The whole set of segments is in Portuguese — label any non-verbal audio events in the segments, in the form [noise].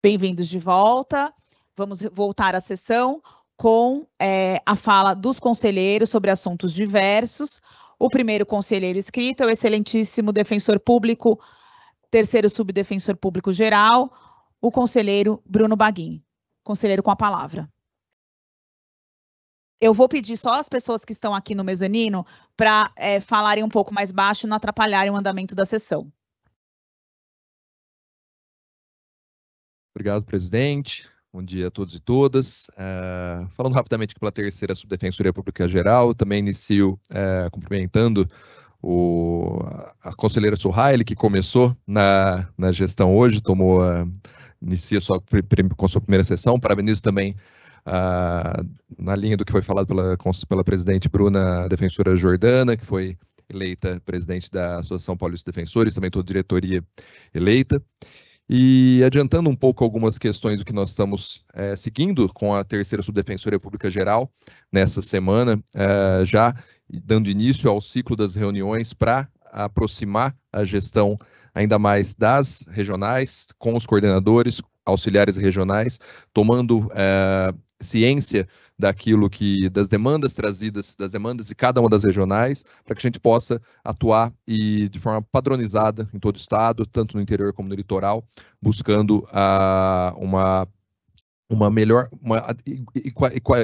Bem-vindos de volta. Vamos voltar à sessão com é, a fala dos conselheiros sobre assuntos diversos. O primeiro conselheiro escrito é o excelentíssimo defensor público, terceiro subdefensor público geral, o conselheiro Bruno Baguin. Conselheiro com a palavra. Eu vou pedir só as pessoas que estão aqui no mezanino para é, falarem um pouco mais baixo e não atrapalharem o andamento da sessão. Obrigado, presidente. Bom dia a todos e todas. Uh, falando rapidamente aqui pela terceira subdefensoria pública geral, também inicio uh, cumprimentando o, a conselheira Suhaili, que começou na, na gestão hoje, tomou, uh, inicia sua, com sua primeira sessão. Parabenizo também na linha do que foi falado pela, pela presidente Bruna Defensora Jordana, que foi eleita presidente da Associação Paulista de Defensores, também toda diretoria eleita. E adiantando um pouco algumas questões do que nós estamos é, seguindo com a terceira subdefensoria pública geral nessa semana, é, já dando início ao ciclo das reuniões para aproximar a gestão ainda mais das regionais, com os coordenadores, auxiliares regionais, tomando é, ciência daquilo que das demandas trazidas, das demandas de cada uma das regionais, para que a gente possa atuar e de forma padronizada em todo o estado, tanto no interior como no litoral, buscando uh, uma uma melhor, uma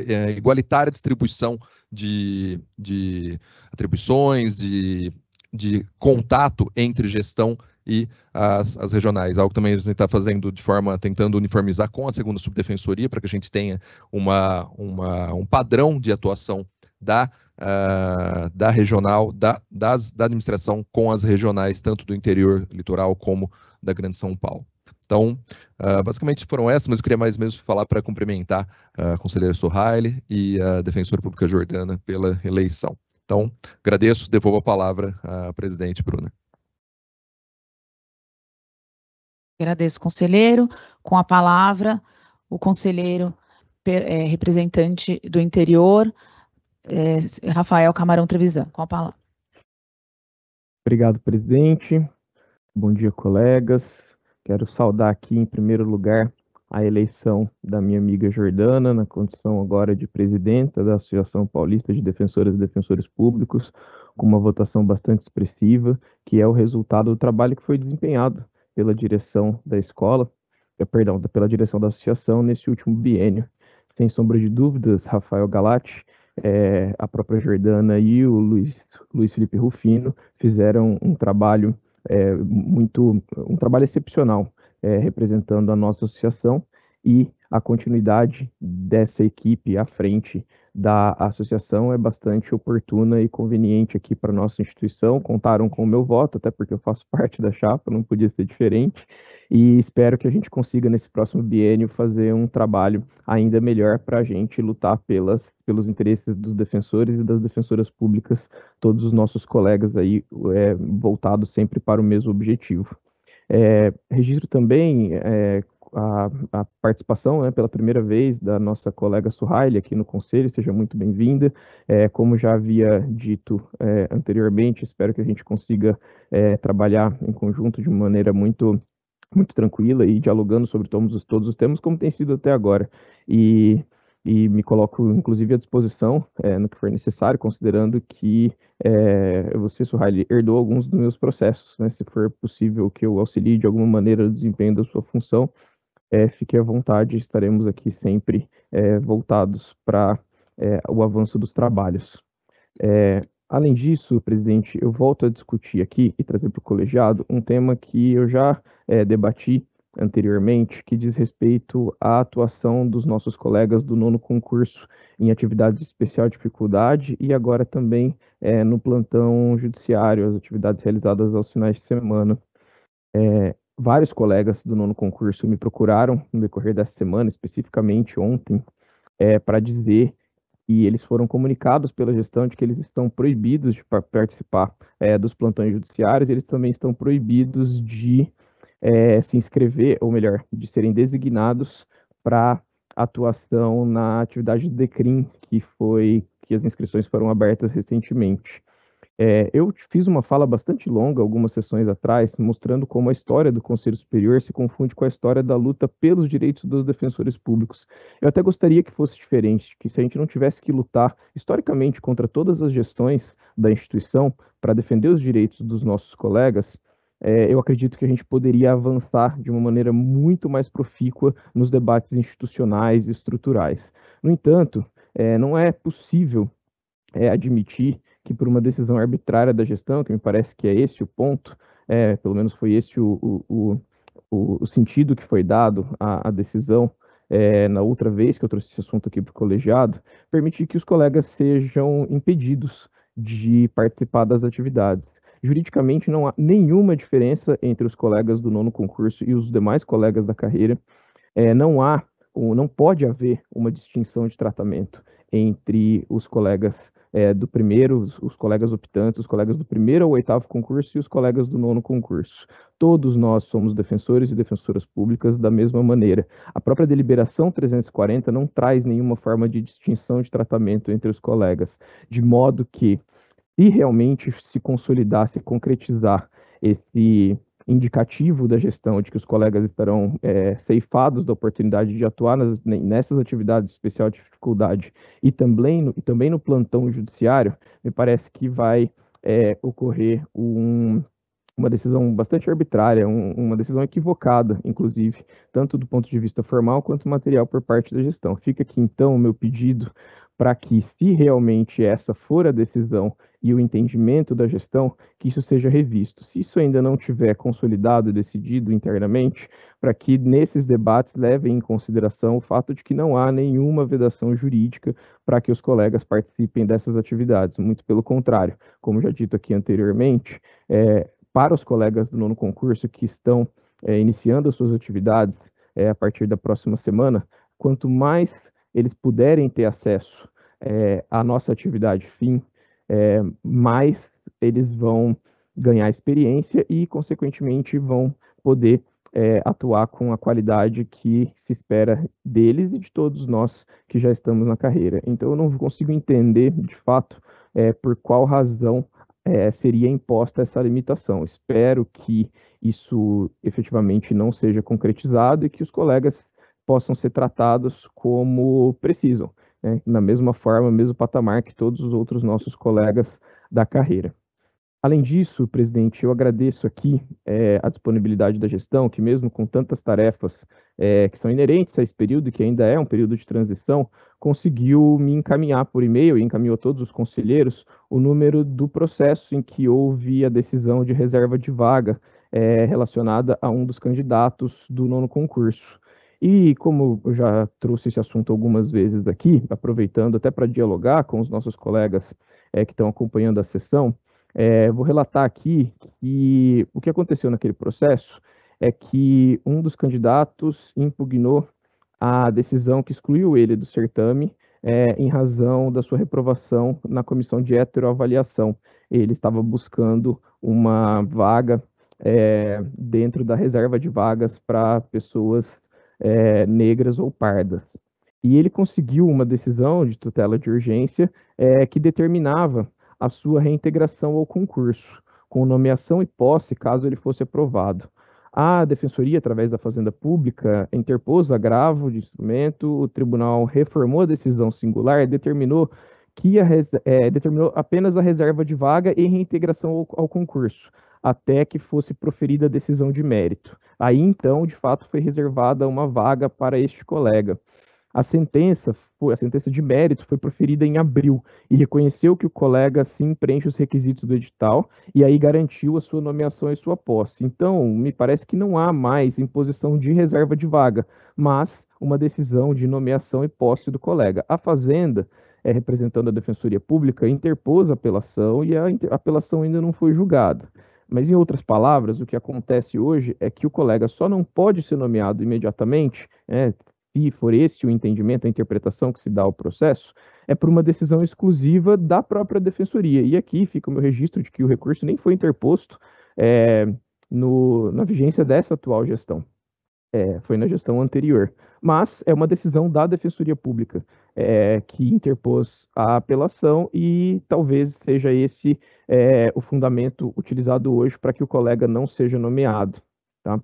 é, igualitária distribuição de, de atribuições, de, de contato entre gestão e as, as regionais. Algo também a gente está fazendo de forma, tentando uniformizar com a segunda subdefensoria, para que a gente tenha uma, uma, um padrão de atuação da, uh, da regional, da, das, da administração com as regionais, tanto do interior litoral como da Grande São Paulo. Então, uh, basicamente foram essas, mas eu queria mais mesmo falar para cumprimentar a conselheira Sorraile e a defensora pública Jordana pela eleição. Então, agradeço, devolvo a palavra à presidente Bruna. Agradeço, conselheiro. Com a palavra, o conselheiro é, representante do interior, é, Rafael Camarão Trevisan. Com a palavra. Obrigado, presidente. Bom dia, colegas. Quero saudar aqui, em primeiro lugar, a eleição da minha amiga Jordana, na condição agora de presidenta da Associação Paulista de Defensoras e Defensores Públicos, com uma votação bastante expressiva, que é o resultado do trabalho que foi desempenhado pela direção da escola, eh, perdão, pela direção da associação nesse último biênio. Sem sombra de dúvidas, Rafael Galati, é, a própria Jordana e o Luiz, Luiz Felipe Rufino fizeram um trabalho é, muito, um trabalho excepcional, é, representando a nossa associação e a continuidade dessa equipe à frente da associação é bastante oportuna e conveniente aqui para nossa instituição. Contaram com o meu voto, até porque eu faço [laughs] parte da chapa, não podia ser diferente. E espero que a gente consiga, nesse próximo biênio, fazer um trabalho ainda melhor para a gente lutar pelas, pelos interesses dos defensores e das defensoras públicas, todos os nossos colegas aí, é, voltados sempre para o mesmo objetivo. É, registro também, é, a, a, participação né, pela primeira vez da nossa colega Suhaili aqui no Conselho, seja muito bem-vinda. É, como já havia dito é, anteriormente, espero que a gente consiga é, trabalhar em conjunto de maneira muito muito tranquila e dialogando sobre todos os, todos os temas, como tem sido até agora. E e me coloco inclusive à disposição é, no que for necessário, considerando que é, você, Suhaili, herdou alguns dos meus processos, né? se for possível que eu auxilie de alguma maneira o desempenho da sua função, é, fique à vontade, estaremos aqui sempre é, voltados para é, o avanço dos trabalhos. É, além disso, presidente, eu volto a discutir aqui e trazer para o colegiado um tema que eu já é, debati anteriormente, que diz respeito à atuação dos nossos colegas do nono concurso em atividades de especial dificuldade e agora também é, no plantão judiciário, as atividades realizadas aos finais de semana. É, vários colegas do nono concurso me procuraram no decorrer dessa semana, especificamente ontem, é, para dizer e eles foram comunicados pela gestão de que eles estão proibidos de participar é, dos plantões judiciários, eles também estão proibidos de é, se inscrever, ou melhor, de serem designados para atuação na atividade de DECRIM, que foi que as inscrições foram abertas recentemente. É, eu fiz uma fala bastante longa algumas sessões atrás, mostrando como a história do Conselho Superior se confunde com a história da luta pelos direitos dos defensores públicos. Eu até gostaria que fosse diferente, que se a gente não tivesse que lutar historicamente contra todas as gestões da instituição para defender os direitos dos nossos colegas, é, eu acredito que a gente poderia avançar de uma maneira muito mais profícua nos debates institucionais e estruturais. No entanto, é, não é possível é, admitir que por uma decisão arbitrária da gestão, que me parece que é esse o ponto, é, pelo menos foi esse o, o, o, o sentido que foi dado à, à decisão é, na outra vez que eu trouxe esse assunto aqui para o colegiado, permitir que os colegas sejam impedidos de participar das atividades. Juridicamente, não há nenhuma diferença entre os colegas do nono concurso e os demais colegas da carreira. É, não há, ou não pode haver, uma distinção de tratamento entre os colegas é, do primeiro, os, os, colegas optantes, os colegas do primeiro ao oitavo concurso e os colegas do nono concurso. Todos nós somos defensores e defensoras públicas da mesma maneira. A própria deliberação 340 não traz nenhuma forma de distinção de tratamento entre os colegas, de modo que, se realmente se consolidasse, se concretizar esse indicativo da gestão de que os colegas estarão é, ceifados da oportunidade de atuar nas, nessas atividades de especial dificuldade e também, no, e também no plantão judiciário, me parece que vai é, ocorrer um, uma decisão bastante arbitrária, um, uma decisão equivocada, inclusive, tanto do ponto de vista formal quanto material por parte da gestão. Fica aqui, então, o meu pedido para que, se realmente essa for a decisão e o entendimento da gestão, que isso seja revisto. Se isso ainda não tiver consolidado e decidido internamente, para que nesses debates levem em consideração o fato de que não há nenhuma vedação jurídica para que os colegas participem dessas atividades. Muito pelo contrário, como já dito aqui anteriormente, é, para os colegas do nono concurso que estão é, iniciando as suas atividades é, a partir da próxima semana, quanto mais eles puderem ter acesso é, à nossa atividade fim, é, mais eles vão ganhar experiência e, consequentemente, vão poder é, atuar com a qualidade que se espera deles e de todos nós que já estamos na carreira. Então, eu não consigo entender, de fato, é, por qual razão é, seria imposta essa limitação. Espero que isso efetivamente não seja concretizado e que os colegas possam ser tratados como precisam né, na mesma forma, mesmo patamar que todos os outros nossos colegas da carreira. Além disso, presidente, eu agradeço aqui é, a disponibilidade da gestão, que mesmo com tantas tarefas é, que são inerentes a esse período, que ainda é um período de transição, conseguiu me encaminhar por e-mail e encaminhou todos os conselheiros o número do processo em que houve a decisão de reserva de vaga é, relacionada a um dos candidatos do nono concurso. E como eu já trouxe esse assunto algumas vezes aqui, aproveitando até para dialogar com os nossos colegas é, que estão acompanhando a sessão, é, vou relatar aqui que o que aconteceu naquele processo é que um dos candidatos impugnou a decisão que excluiu ele do certame é, em razão da sua reprovação na comissão de heteroavaliação. Ele estava buscando uma vaga é, dentro da reserva de vagas para pessoas é, negras ou pardas. E ele conseguiu uma decisão de tutela de urgência é, que determinava a sua reintegração ao concurso, com nomeação e posse caso ele fosse aprovado. A Defensoria, através da Fazenda Pública, interpôs agravo de instrumento, o tribunal reformou a decisão singular e determinou que a, é, determinou apenas a reserva de vaga e reintegração ao, ao concurso, até que fosse proferida a decisão de mérito. Aí então, de fato, foi reservada uma vaga para este colega. A sentença, a sentença de mérito foi proferida em abril e reconheceu que o colega sim preenche os requisitos do edital e aí garantiu a sua nomeação e sua posse. Então, me parece que não há mais imposição de reserva de vaga, mas uma decisão de nomeação e posse do colega. A Fazenda, é, representando a Defensoria Pública, interpôs a apelação e a apelação ainda não foi julgada. Mas, em outras palavras, o que acontece hoje é que o colega só não pode ser nomeado imediatamente, né, se for esse o entendimento, a interpretação que se dá ao processo, é por uma decisão exclusiva da própria defensoria. E aqui fica o meu registro de que o recurso nem foi interposto é, no, na vigência dessa atual gestão. É, foi na gestão anterior. Mas é uma decisão da Defensoria Pública é, que interpôs a apelação e talvez seja esse é, o fundamento utilizado hoje para que o colega não seja nomeado. Tá?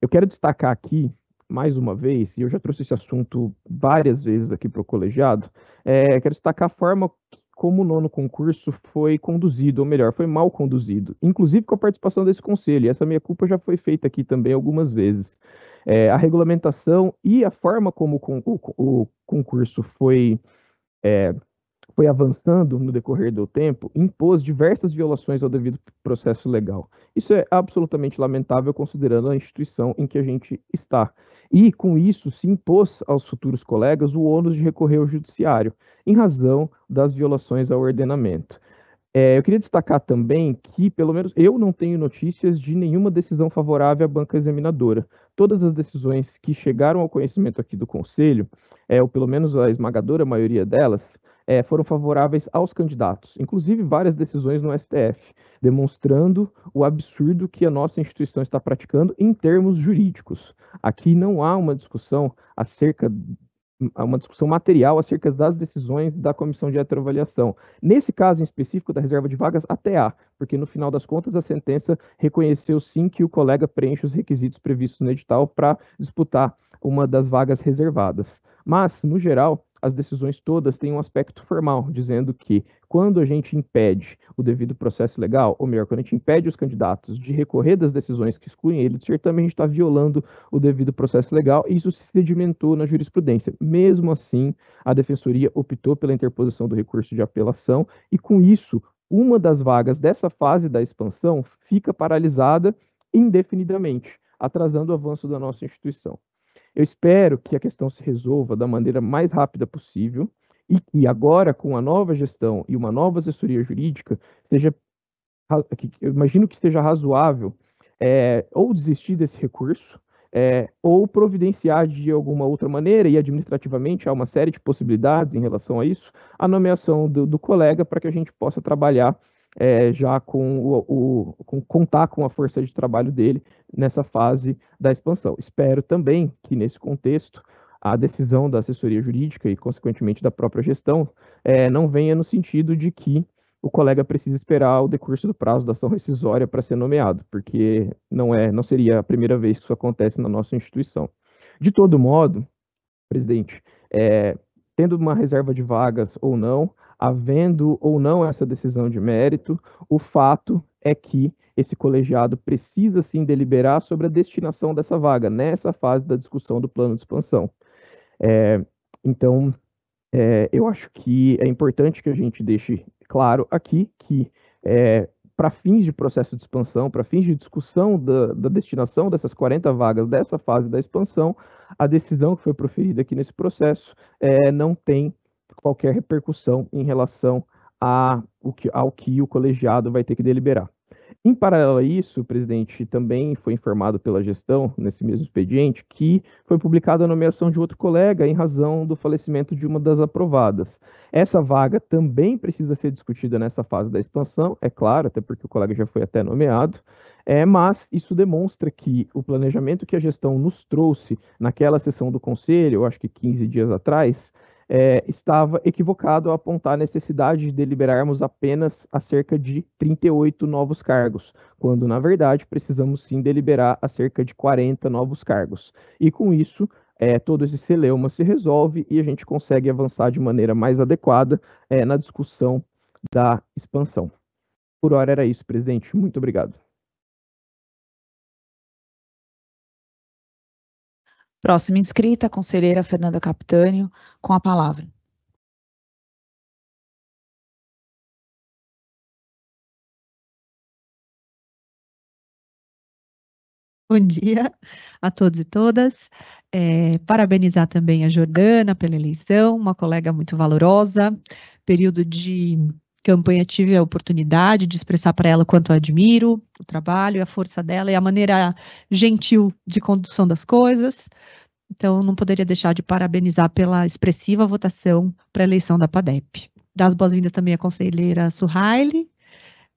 Eu quero destacar aqui, mais uma vez, e eu já trouxe esse assunto várias vezes aqui para o colegiado, é, quero destacar a forma como o nono concurso foi conduzido, ou melhor, foi mal conduzido, inclusive com a participação desse conselho. E essa minha culpa já foi feita aqui também algumas vezes. É, a regulamentação e a forma como o, o concurso foi, é, foi avançando no decorrer do tempo impôs diversas violações ao devido processo legal. Isso é absolutamente lamentável, considerando a instituição em que a gente está e, com isso, se impôs aos futuros colegas o ônus de recorrer ao judiciário, em razão das violações ao ordenamento. É, eu queria destacar também que, pelo menos, eu não tenho notícias de nenhuma decisão favorável à banca examinadora. Todas as decisões que chegaram ao conhecimento aqui do Conselho, é, ou pelo menos a esmagadora maioria delas, é, foram favoráveis aos candidatos, inclusive várias decisões no STF, demonstrando o absurdo que a nossa instituição está praticando em termos jurídicos. Aqui não há uma discussão acerca uma discussão material acerca das decisões da comissão de heteroavaliação. Nesse caso em específico da reserva de vagas, até há, porque no final das contas a sentença reconheceu sim que o colega preenche os requisitos previstos no edital para disputar uma das vagas reservadas. Mas, no geral, as decisões todas têm um aspecto formal, dizendo que quando a gente impede o devido processo legal, ou melhor, quando a gente impede os candidatos de recorrer das decisões que excluem ele certamente a gente está violando o devido processo legal, e isso se sedimentou na jurisprudência. Mesmo assim, a defensoria optou pela interposição do recurso de apelação, e com isso, uma das vagas dessa fase da expansão fica paralisada indefinidamente, atrasando o avanço da nossa instituição. Eu espero que a questão se resolva da maneira mais rápida possível e que agora, com a nova gestão e uma nova assessoria jurídica, seja, eu imagino que seja razoável é, ou desistir desse recurso, é, ou providenciar de alguma outra maneira, e administrativamente há uma série de possibilidades em relação a isso, a nomeação do, do colega para que a gente possa trabalhar é, já com, o, o, com contar com a força de trabalho dele nessa fase da expansão. Espero também que nesse contexto a decisão da assessoria jurídica e, consequentemente, da própria gestão é, não venha no sentido de que o colega precisa esperar o decurso do prazo da ação rescisória para ser nomeado, porque não é, não seria a primeira vez que isso acontece na nossa instituição. De todo modo, presidente, é, tendo uma reserva de vagas ou não, havendo ou não essa decisão de mérito, o fato é que esse colegiado precisa sim deliberar sobre a destinação dessa vaga nessa fase da discussão do plano de expansão. É, então, é, eu acho que é importante que a gente deixe claro aqui que é, para fins de processo de expansão, para fins de discussão da, da, destinação dessas 40 vagas dessa fase da expansão, a decisão que foi proferida aqui nesse processo é, não tem qualquer repercussão em relação a, o que, ao que o colegiado vai ter que deliberar. Em paralelo a isso, o presidente também foi informado pela gestão, nesse mesmo expediente, que foi publicada a nomeação de outro colega em razão do falecimento de uma das aprovadas. Essa vaga também precisa ser discutida nessa fase da expansão, é claro, até porque o colega já foi até nomeado, é, mas isso demonstra que o planejamento que a gestão nos trouxe naquela sessão do conselho, eu acho que 15 dias atrás, é, estava equivocado ao apontar a necessidade de deliberarmos apenas acerca de 38 novos cargos, quando, na verdade, precisamos sim deliberar acerca de 40 novos cargos. E com isso, é, todo esse celeuma se resolve e a gente consegue avançar de maneira mais adequada é, na discussão da expansão. Por hora era isso, presidente. Muito obrigado. Próxima inscrita, a conselheira Fernanda Capitânio, com a palavra. Bom dia a todos e todas. É, parabenizar também a Jordana pela eleição, uma colega muito valorosa, período de campanha tive a oportunidade de expressar para ela quanto eu admiro o trabalho, e a força dela e a maneira gentil de condução das coisas. Então, não poderia deixar de parabenizar pela expressiva votação para a eleição da PADEP. Das boas-vindas também à conselheira Suhaile.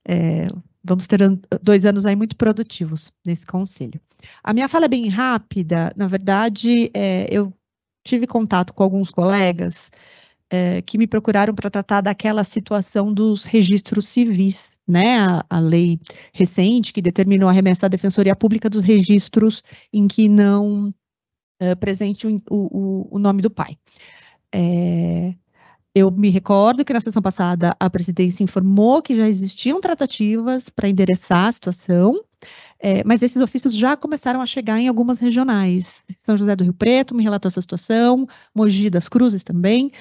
É, vamos ter dois anos aí muito produtivos nesse conselho. A minha fala é bem rápida. Na verdade, é, eu tive contato com alguns colegas é, que me procuraram para tratar daquela situação dos registros civis, né? A, a, lei recente que determinou a remessa à Defensoria Pública dos registros em que não é, presente o, o, o, nome do pai. É, eu me recordo que na sessão passada a presidência informou que já existiam tratativas para endereçar a situação, é, mas esses ofícios já começaram a chegar em algumas regionais. São José do Rio Preto me relatou essa situação, Mogi das Cruzes também.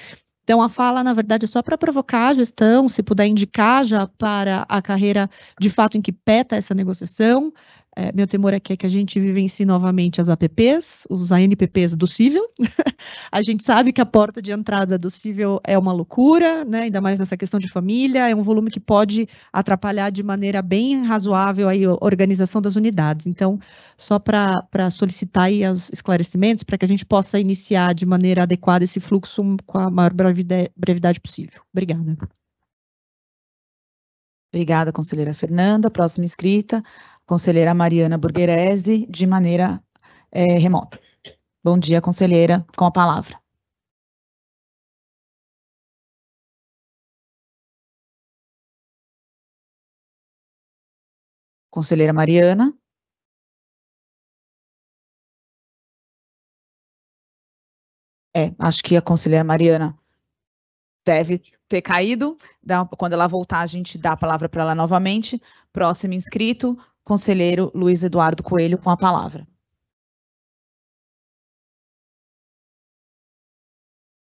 Então, a fala, na verdade, é só para provocar a gestão, se puder indicar já para a carreira de fato em que peta essa negociação, é, meu temor é que, é que a gente vivencie novamente as APPs, os ANPPs do cível. [laughs] a gente sabe que a porta de entrada do cível é uma loucura, né? ainda mais nessa questão de família, é um volume que pode atrapalhar de maneira bem razoável aí a organização das unidades. Então, só para solicitar aí os esclarecimentos, para que a gente possa iniciar de maneira adequada esse fluxo com a maior brevidade possível. Obrigada. Obrigada, conselheira Fernanda. Próxima inscrita, conselheira Mariana Burguerese, de maneira é, remota. Bom dia, conselheira, com a palavra. Conselheira Mariana. É, acho que a conselheira Mariana deve ter caído. quando ela voltar, a gente dá a palavra para ela novamente. Próximo inscrito, Conselheiro Luiz Eduardo Coelho, com a palavra.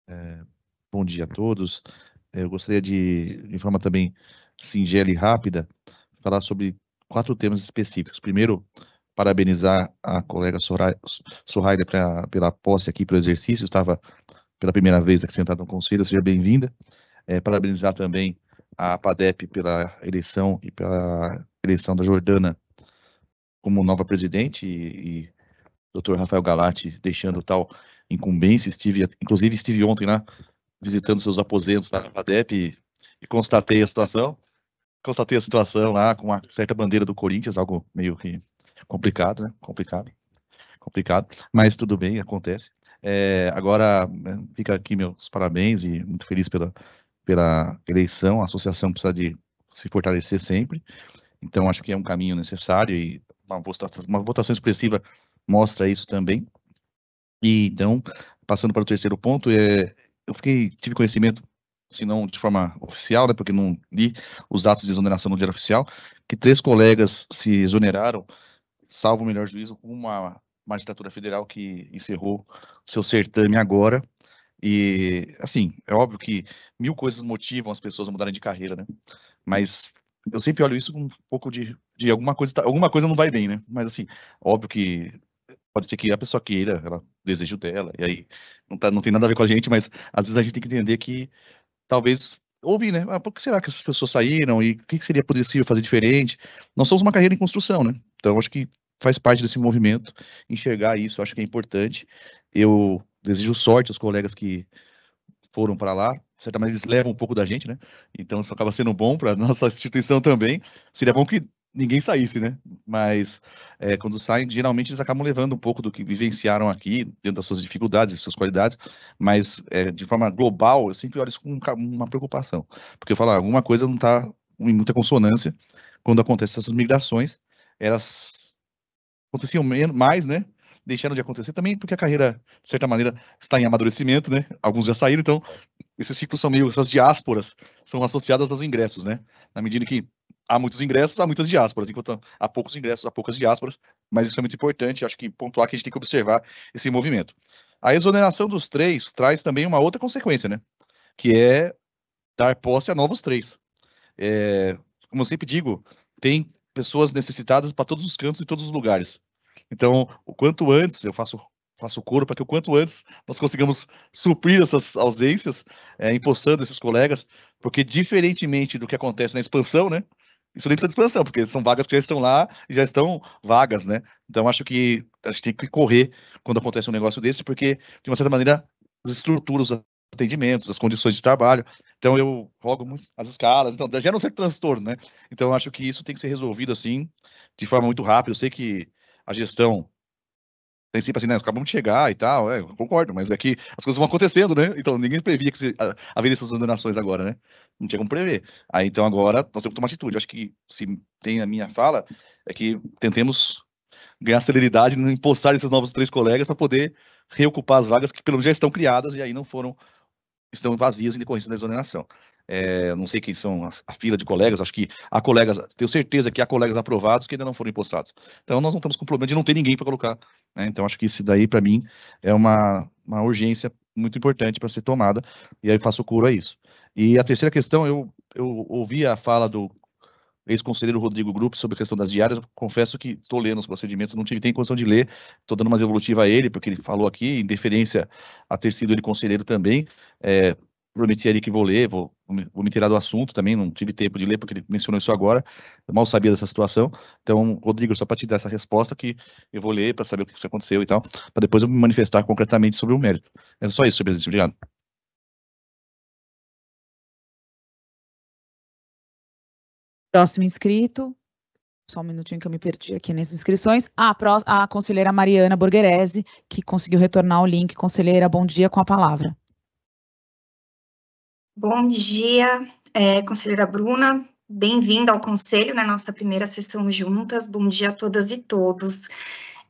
É, bom dia a todos. É, eu gostaria de, de forma também singela e rápida, falar sobre quatro temas específicos. Primeiro, parabenizar a colega Sorraida pela posse aqui, para o exercício. Estava pela primeira vez aqui sentada no Conselho, seja bem-vinda. É, parabenizar também a PADEP pela eleição e pela eleição da Jordana como nova presidente e, e Dr. Rafael Galati deixando tal incumbência. Estive, inclusive estive ontem lá visitando seus aposentos na FADEP e, e constatei a situação. Constatei a situação lá com uma certa bandeira do Corinthians, algo meio que complicado, né? Complicado, complicado. Mas tudo bem, acontece. É, agora né, fica aqui meus parabéns e muito feliz pela, pela eleição. A associação precisa de se fortalecer sempre. Então, acho que é um caminho necessário e uma votação, uma votação expressiva mostra isso também. E então, passando para o terceiro ponto, é, eu fiquei, tive conhecimento, se não de forma oficial, né, porque não li os atos de exoneração no diário oficial, que três colegas se exoneraram, salvo o melhor juízo, com uma magistratura federal que encerrou seu certame agora. E, assim, é óbvio que mil coisas motivam as pessoas a mudarem de carreira, né? Mas eu sempre olho isso com um pouco de, de alguma coisa, tá, alguma coisa não vai bem, né? Mas assim, óbvio que pode ser que a pessoa queira, ela desejo dela, e aí não, tá, não tem nada a ver com a gente, mas às vezes a gente tem que entender que talvez ouvir, né? Ah, por que será que essas pessoas saíram e o que seria possível fazer diferente? Nós somos uma carreira em construção, né? Então acho que faz parte desse movimento enxergar isso, acho que é importante. Eu desejo sorte aos colegas que foram para lá. certamente eles levam um pouco da gente, né? Então, isso acaba sendo bom para [laughs] nossa instituição também. Seria bom que ninguém saísse, né? Mas é, quando saem, geralmente eles acabam levando um pouco do que vivenciaram aqui, dentro das suas dificuldades e suas qualidades, mas é, de forma global, eu sempre olho isso com uma preocupação, porque eu falo, ah, alguma coisa não está em muita consonância quando acontecem essas migrações, elas aconteciam menos, mais, né? deixaram de acontecer também, porque a carreira, de certa maneira, está em amadurecimento, né? Alguns já saíram, então esses ciclos são meio, essas diásporas são associadas aos ingressos, né? Na medida que há muitos ingressos, há muitas diásporas, enquanto há poucos ingressos, há poucas diásporas, mas isso é muito importante, acho que pontuar que a gente tem que observar esse movimento. A exoneração dos três traz também uma outra consequência, né? Que é dar posse a novos três. É, como eu sempre digo, tem pessoas necessitadas para todos os cantos e todos os lugares. Então, o quanto antes, eu faço faço coro para que o quanto antes nós consigamos suprir essas ausências, é, eh, impulsando esses colegas, porque diferentemente do que acontece na expansão, né? Isso nem precisa de expansão, porque são vagas que já estão lá e já estão vagas, né? Então, acho que a gente tem que correr quando acontece um negócio desse, porque, de uma certa maneira, as estruturas, os atendimentos, as condições de trabalho. Então, eu rogo muito as escalas. Então, já não sei transtorno, né? Então, acho que isso tem que ser resolvido, assim, de forma muito rápida. Eu sei que a gestão tem sempre assim, né, acabamos de chegar e tal, é, concordo, mas é que as coisas vão acontecendo, né? Então ninguém previa que haveria essas ordenações agora, né? Não tinha como prever. Aí então agora nós temos que tomar atitude. Eu acho que se tem a minha fala, é que tentemos ganhar celeridade, impulsar esses novos três colegas para poder reocupar as vagas que pelo menos já estão criadas e aí não foram, estão vazias em decorrência da exoneração. É, não sei quem são a, fila de colegas, acho que há colegas, tenho certeza que há colegas aprovados que ainda não foram impostados. Então nós não estamos com problema de não ter ninguém para colocar. Né? Então acho que isso daí, para mim, é uma, uma urgência muito importante para ser tomada, e aí faço cura a isso. E a terceira questão, eu, eu ouvi a fala do ex-conselheiro Rodrigo Grupo sobre a questão das diárias, confesso que estou lendo os procedimentos, não tive nem condição de ler, estou dando uma devolutiva a ele, porque ele falou aqui, em deferência a ter sido ele conselheiro também, é, prometi ali que vou ler, vou, vou me tirar do assunto também, não tive tempo de ler porque ele mencionou isso agora, eu mal sabia dessa situação. Então, Rodrigo, só para te dar essa resposta que eu vou ler para saber o que aconteceu e tal, para depois eu me manifestar concretamente sobre o mérito. É só isso, presidente. Obrigado. Próximo inscrito. Só um minutinho que eu me perdi aqui nas inscrições. a, pró a conselheira Mariana Borgherese, que conseguiu retornar o link. Conselheira, bom dia com a palavra. Bom dia, é, conselheira Bruna. Bem-vinda ao conselho na né? nossa primeira sessão juntas. Bom dia a todas e todos.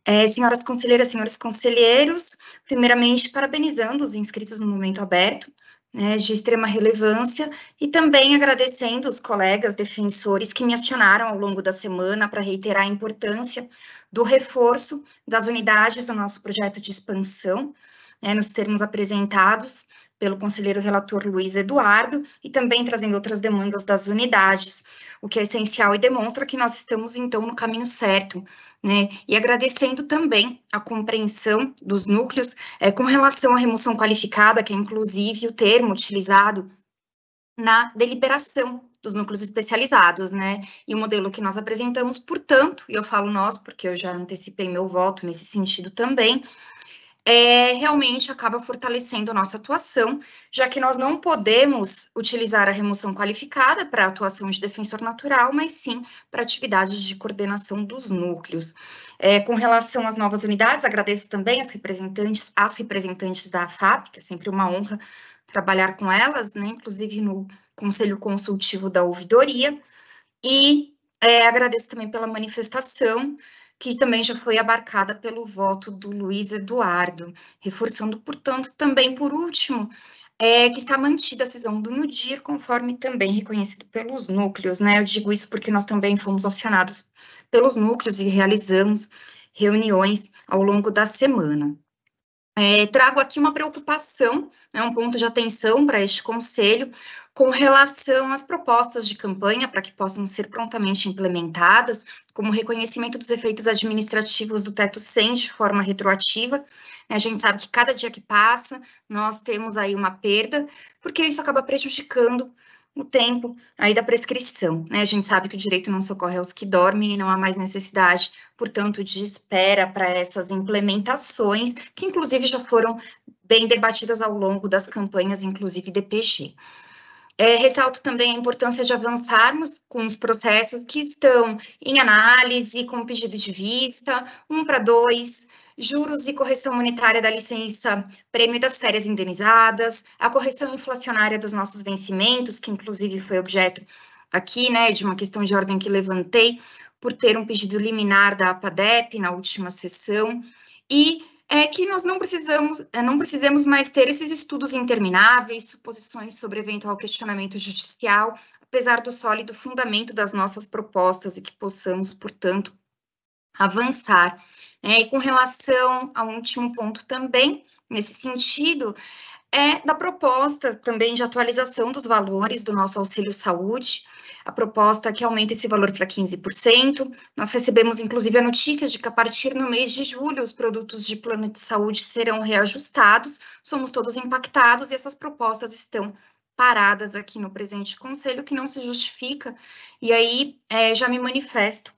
É, senhoras conselheiras, senhores conselheiros, primeiramente parabenizando os inscritos no momento aberto, né, de extrema relevância, e também agradecendo os colegas defensores que me acionaram ao longo da semana para reiterar a importância do reforço das unidades do nosso projeto de expansão, né, nos termos apresentados pelo conselheiro relator Luiz Eduardo e também trazendo outras demandas das unidades, o que é essencial e demonstra que nós estamos então no caminho certo, né? E agradecendo também a compreensão dos núcleos é, com relação à remoção qualificada, que é inclusive o termo utilizado na deliberação dos núcleos especializados, né? E o modelo que nós apresentamos, portanto, e eu falo nós porque eu já antecipei meu voto nesse sentido também, é, realmente acaba fortalecendo nossa atuação, já que nós não podemos utilizar a remoção qualificada para atuação de defensor natural, mas sim para atividades de coordenação dos núcleos. É, com relação às novas unidades, agradeço também as representantes, as representantes da FAP, que é sempre uma honra trabalhar com elas, né, inclusive no Conselho Consultivo da Ouvidoria, e é, agradeço também pela manifestação, que também já foi abarcada pelo voto do Luiz Eduardo, reforçando, portanto, também por último, é, que está mantida a cisão do NUDIR, conforme também reconhecido pelos núcleos, né? Eu digo isso porque nós também fomos acionados pelos núcleos e realizamos reuniões ao longo da semana é, trago aqui uma preocupação, né, um ponto de atenção para este conselho, com relação às propostas de campanha para que possam ser prontamente implementadas, como reconhecimento dos efeitos administrativos do teto 100 de forma retroativa. Né, a gente sabe que cada dia que passa, nós temos aí uma perda, porque isso acaba prejudicando o tempo aí da prescrição, né? A gente sabe que o direito não socorre aos que dormem e não há mais necessidade, portanto, de espera para essas implementações, que inclusive já foram bem debatidas ao longo das campanhas, inclusive DPG. É, ressalto também a importância de avançarmos com os processos que estão em análise, com pedido de vista, um para dois, juros e correção monetária da licença, prêmio das férias indenizadas, a correção inflacionária dos nossos vencimentos, que inclusive foi objeto aqui, né, de uma questão de ordem que levantei por ter um pedido liminar da APADEP na última sessão, e é que nós não precisamos, é, não precisamos mais ter esses estudos intermináveis, suposições sobre eventual questionamento judicial, apesar do sólido fundamento das nossas propostas e que possamos, portanto, avançar é, e com relação ao último ponto também, nesse sentido, é da proposta também de atualização dos valores do nosso auxílio saúde, a proposta que aumenta esse valor para 15%. Nós recebemos, inclusive, a notícia de que a partir do mês de julho os produtos de plano de saúde serão reajustados, somos todos impactados e essas propostas estão paradas aqui no presente conselho, que não se justifica, e aí é, já me manifesto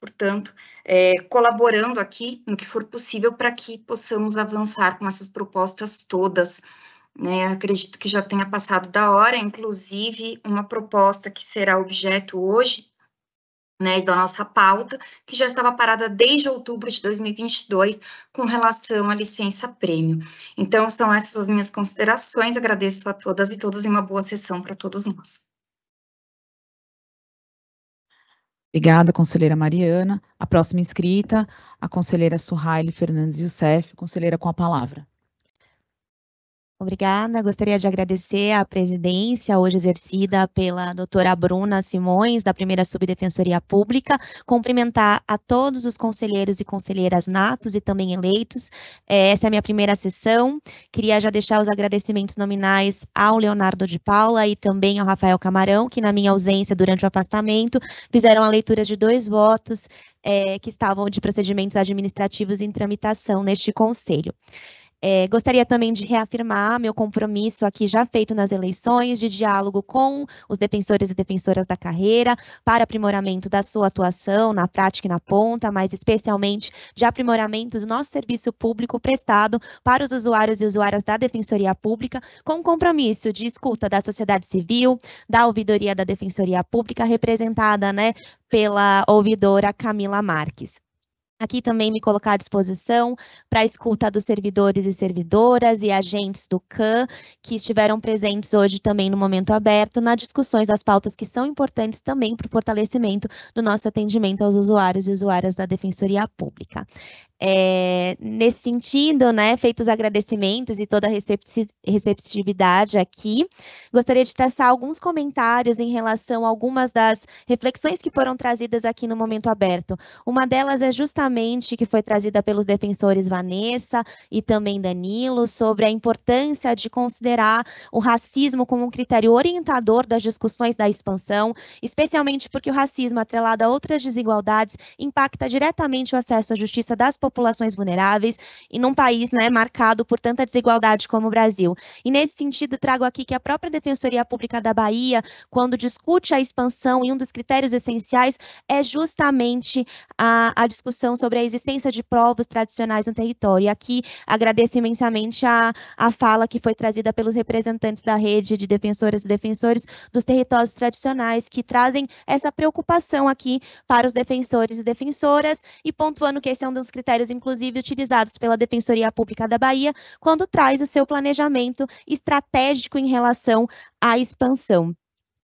portanto, é, colaborando aqui no que for possível para que possamos avançar com essas propostas todas. Né? Acredito que já tenha passado da hora, inclusive uma proposta que será objeto hoje né, da nossa pauta, que já estava parada desde outubro de 2022 com relação à licença prêmio. Então, são essas as minhas considerações, agradeço a todas e todos e uma boa sessão para todos nós. Obrigada, conselheira Mariana. A próxima inscrita, a conselheira Surraile Fernandes Youssef, conselheira com a palavra. Obrigada. Gostaria de agradecer a presidência hoje exercida pela doutora Bruna Simões, da primeira Subdefensoria Pública, cumprimentar a todos os conselheiros e conselheiras natos e também eleitos. É, essa é a minha primeira sessão. Queria já deixar os agradecimentos nominais ao Leonardo de Paula e também ao Rafael Camarão, que na minha ausência durante o afastamento fizeram a leitura de dois votos é, que estavam de procedimentos administrativos em tramitação neste conselho. É, gostaria também de reafirmar meu compromisso aqui já feito nas eleições de diálogo com os defensores e defensoras da carreira para aprimoramento da sua atuação na prática e na ponta, mas especialmente de aprimoramento do nosso serviço público prestado para os usuários e usuárias da Defensoria Pública, com compromisso de escuta da sociedade civil, da ouvidoria da Defensoria Pública, representada né, pela ouvidora Camila Marques. Aqui também me colocar à disposição para a escuta dos servidores e servidoras e agentes do CAN, que estiveram presentes hoje também no momento aberto, nas discussões das pautas que são importantes também para o fortalecimento do nosso atendimento aos usuários e usuárias da Defensoria Pública. É, nesse sentido, né, feitos agradecimentos e toda a receptividade aqui, gostaria de traçar alguns comentários em relação a algumas das reflexões que foram trazidas aqui no momento aberto. Uma delas é justamente que foi trazida pelos defensores Vanessa e também Danilo sobre a importância de considerar o racismo como um critério orientador das discussões da expansão, especialmente porque o racismo atrelado a outras desigualdades impacta diretamente o acesso à justiça das populações populações vulneráveis e num país né, marcado por tanta desigualdade como o Brasil. E nesse sentido, trago aqui que a própria Defensoria Pública da Bahia, quando discute a expansão e um dos critérios essenciais é justamente a, a discussão sobre a existência de povos tradicionais no território. E aqui agradeço imensamente a, a fala que foi trazida pelos representantes da rede de defensoras e defensores dos territórios tradicionais, que trazem essa preocupação aqui para os defensores e defensoras, e pontuando que esse é um dos critérios critérios, inclusive, utilizados pela Defensoria Pública da Bahia quando traz o seu planejamento estratégico em relação à expansão.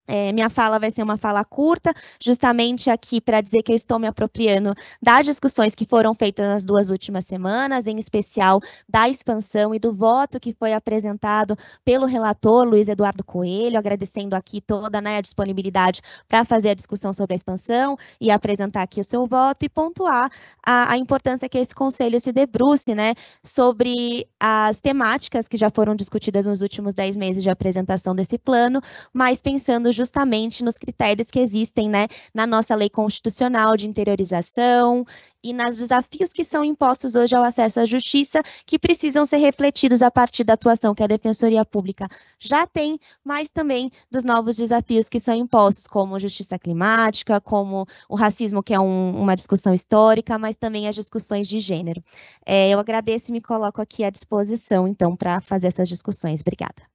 É, minha fala vai ser uma fala curta, justamente aqui para dizer que eu estou me apropriando das discussões que foram feitas nas duas últimas semanas, em especial da expansão e do voto que foi apresentado pelo relator Luiz Eduardo Coelho, agradecendo aqui toda né, a disponibilidade para fazer a discussão sobre a expansão e apresentar aqui o seu voto e pontuar a, a importância que esse conselho se debruce né, sobre as temáticas que já foram discutidas nos últimos dez meses de apresentação desse plano, mas pensando justamente nos critérios que existem né, na nossa lei constitucional de interiorização e nos desafios que são impostos hoje ao acesso à justiça, que precisam ser refletidos a partir da atuação que a Defensoria Pública já tem, mas também dos novos desafios que são impostos, como justiça climática, como o racismo, que é um, uma discussão histórica, mas também as discussões de gênero. É, eu agradeço e me coloco aqui à disposição, então, para fazer essas discussões. Obrigada.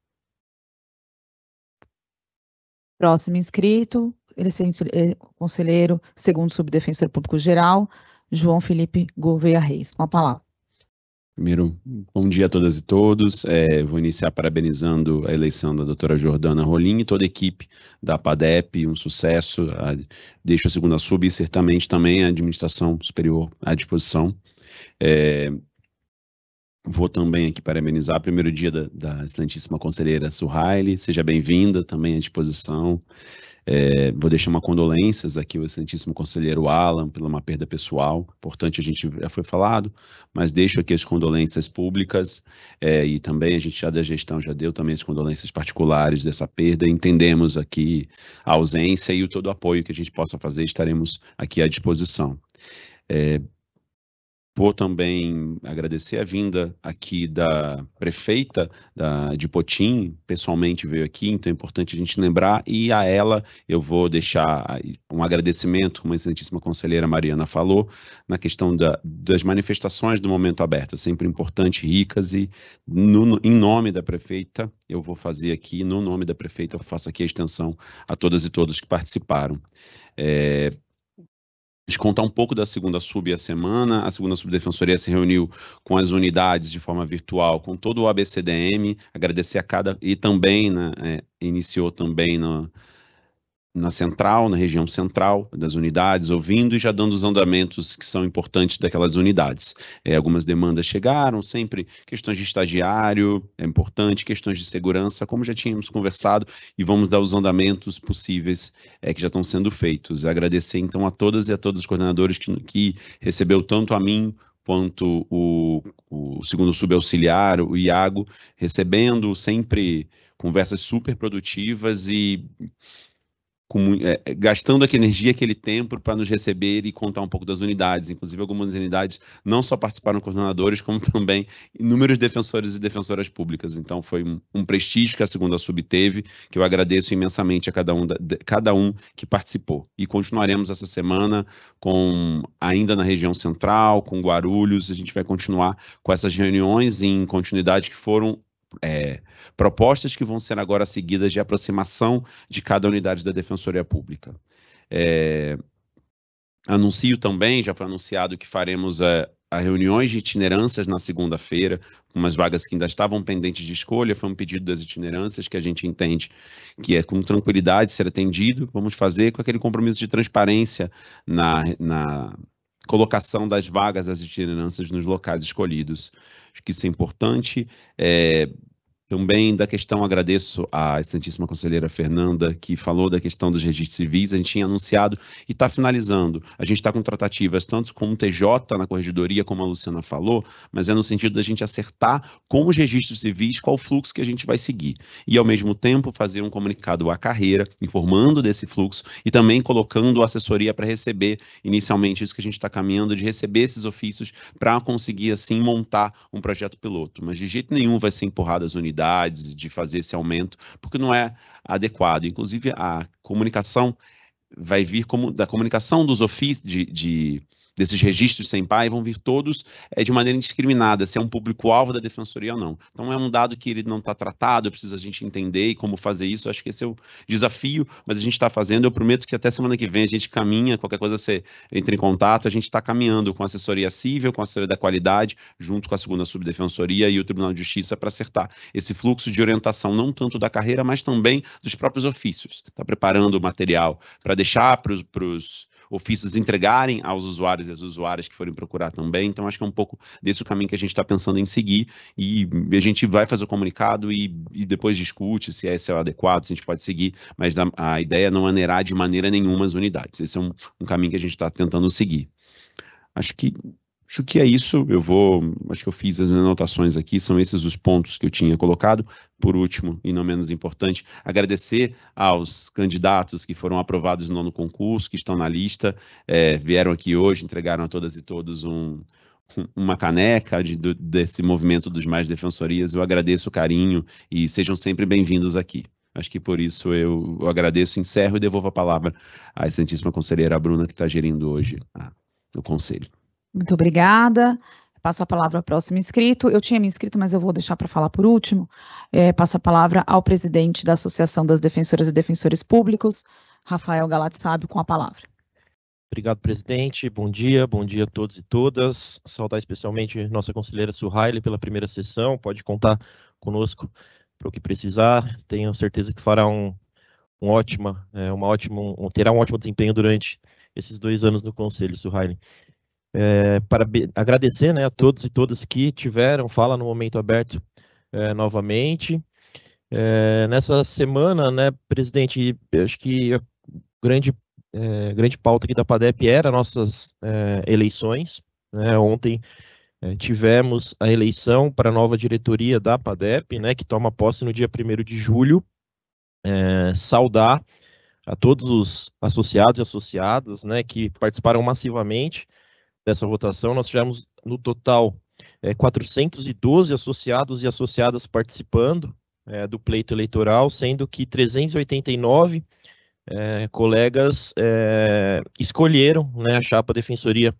Próximo inscrito, é é conselheiro segundo subdefensor público geral, João Felipe Gouveia Reis. Com a palavra. Primeiro, bom dia a todas e todos. É, vou iniciar parabenizando a eleição da doutora Jordana Rolim e toda a equipe da PADEP, um sucesso. A, deixo a segunda sub e certamente também a administração superior à disposição. É, Vou também aqui parabenizar o primeiro dia da, da excelentíssima conselheira Suhaile. Seja bem-vinda também à disposição. É, vou deixar uma condolências aqui ao excelentíssimo conselheiro Alan pela uma perda pessoal. Importante, a gente já foi falado, mas deixo aqui as condolências públicas é, e também a gente já da gestão já deu também as condolências particulares dessa perda. Entendemos aqui a ausência e o todo o apoio que a gente possa fazer, estaremos aqui à disposição. É, Vou também agradecer a vinda aqui da prefeita da, de Potim, pessoalmente veio aqui, então é importante a gente lembrar, e a ela eu vou deixar um agradecimento, como a excelentíssima conselheira Mariana falou, na questão da, das manifestações do momento aberto, sempre importante, ricas, e no, em nome da prefeita, eu vou fazer aqui, no nome da prefeita, eu faço aqui a extensão a todas e todos que participaram. É, de contar um pouco da segunda sub a semana. A segunda subdefensoria se reuniu com as unidades de forma virtual, com todo o ABCDM. Agradecer a cada e também né, é, iniciou também no, na central, na região central das unidades, ouvindo e já dando os andamentos que são importantes daquelas unidades. É, algumas demandas chegaram, sempre questões de estagiário, é importante, questões de segurança, como já tínhamos conversado, e vamos dar os andamentos possíveis é, que já estão sendo feitos. Agradecer então a todas e a todos os coordenadores que, que recebeu tanto a mim quanto o, o segundo subauxiliar, o Iago, recebendo sempre conversas super produtivas e com, é, é, gastando aquela energia, aquele tempo para nos receber e contar um pouco das unidades. Inclusive, algumas unidades não só participaram coordenadores, como [laughs] também inúmeros defensores e defensoras públicas. Então, foi um, um prestígio que a segunda sub teve, que eu agradeço imensamente a cada um, da, de, cada um que participou. E continuaremos essa semana com ainda na região central, com Guarulhos. A gente vai continuar com essas reuniões em continuidade que foram é, propostas que vão ser agora seguidas de aproximação de cada unidade da Defensoria Pública. É, anuncio também, já foi anunciado que faremos a, é, a reuniões de itinerâncias na segunda-feira, umas vagas que ainda estavam pendentes de escolha, foi um pedido das itinerâncias que a gente entende que é com tranquilidade ser atendido, vamos fazer com aquele compromisso de transparência na, na colocação das vagas das itinerâncias nos locais escolhidos. Acho que isso é importante. É, também da questão, agradeço à excelentíssima conselheira Fernanda, que falou da questão dos registros civis. A gente tinha anunciado e está finalizando. A gente está com tratativas tanto com o TJ na corregedoria, como a Luciana falou, mas é no sentido da gente acertar com os registros civis qual o fluxo que a gente vai seguir. E, ao mesmo tempo, fazer um comunicado à carreira, informando desse fluxo e também colocando a assessoria para receber, inicialmente, isso que a gente está caminhando, de receber esses ofícios para conseguir, assim, montar um projeto piloto. Mas, de jeito nenhum, vai ser empurrado as unidades possibilidades de fazer esse aumento, porque não é adequado. Inclusive, a comunicação vai vir como da comunicação dos ofícios de, de desses registros sem pai vão vir todos é, de maneira indiscriminada, se é um público-alvo da defensoria ou não. Então é um dado que ele não está tratado, precisa a gente entender e como fazer isso. acho que esse é o desafio, mas a gente está fazendo. Eu prometo que até semana que vem a gente caminha, qualquer coisa você entra em contato, a gente está caminhando com a assessoria civil, com a assessoria da qualidade, junto com a segunda subdefensoria e o Tribunal de Justiça para acertar esse fluxo de orientação, não tanto da carreira, mas também dos próprios ofícios. Está preparando o material para deixar para os ofícios entregarem aos usuários e às usuárias que forem procurar também. Então, acho que é um pouco desse o caminho que a gente está pensando em seguir e a gente vai fazer o comunicado e, e depois discute se esse é, é o adequado, se a gente pode seguir, mas a ideia é não anerar de maneira nenhuma as unidades. Esse é um, um caminho que a gente está tentando seguir. Acho que Acho que é isso. Eu vou. Acho que eu fiz as anotações aqui. São esses os pontos que eu tinha colocado. Por último, e não menos importante, agradecer aos candidatos que foram aprovados no nono concurso, que estão na lista, é, vieram aqui hoje, entregaram a todas e todos um, uma caneca de, do, desse movimento dos mais defensorias. Eu agradeço o carinho e sejam sempre bem-vindos aqui. Acho que por isso eu, eu agradeço, encerro e devolvo a palavra à Excelentíssima Conselheira Bruna, que está gerindo hoje a, ah, o Conselho. Muito obrigada. Passo a palavra ao próximo inscrito. Eu tinha me inscrito, mas eu vou deixar para falar por último. É, passo a palavra ao presidente da Associação das Defensoras e Defensores Públicos, Rafael Galati Sábio, com a palavra. Obrigado, presidente. Bom dia, bom dia a todos e todas. Saudar especialmente nossa conselheira Suhaile pela primeira sessão. Pode contar conosco para o que precisar. Tenho certeza que fará um, um ótima, é, uma ótima, um, terá um ótimo desempenho durante esses dois anos no conselho, Suhaile. É, para agradecer né, a todos e todas que tiveram fala no momento aberto é, novamente. É, nessa semana, né, presidente, acho que a grande, é, grande pauta aqui da PADEP era nossas é, eleições. Né? Ontem é, tivemos a eleição para a nova diretoria da PADEP, né, que toma posse no dia 1 de julho. saudar a todos os associados e associadas né, que participaram massivamente dessa votação, nós tivemos no total é, 412 associados e associadas participando é, do pleito eleitoral, sendo que 389 é, colegas é, escolheram né, a chapa Defensoria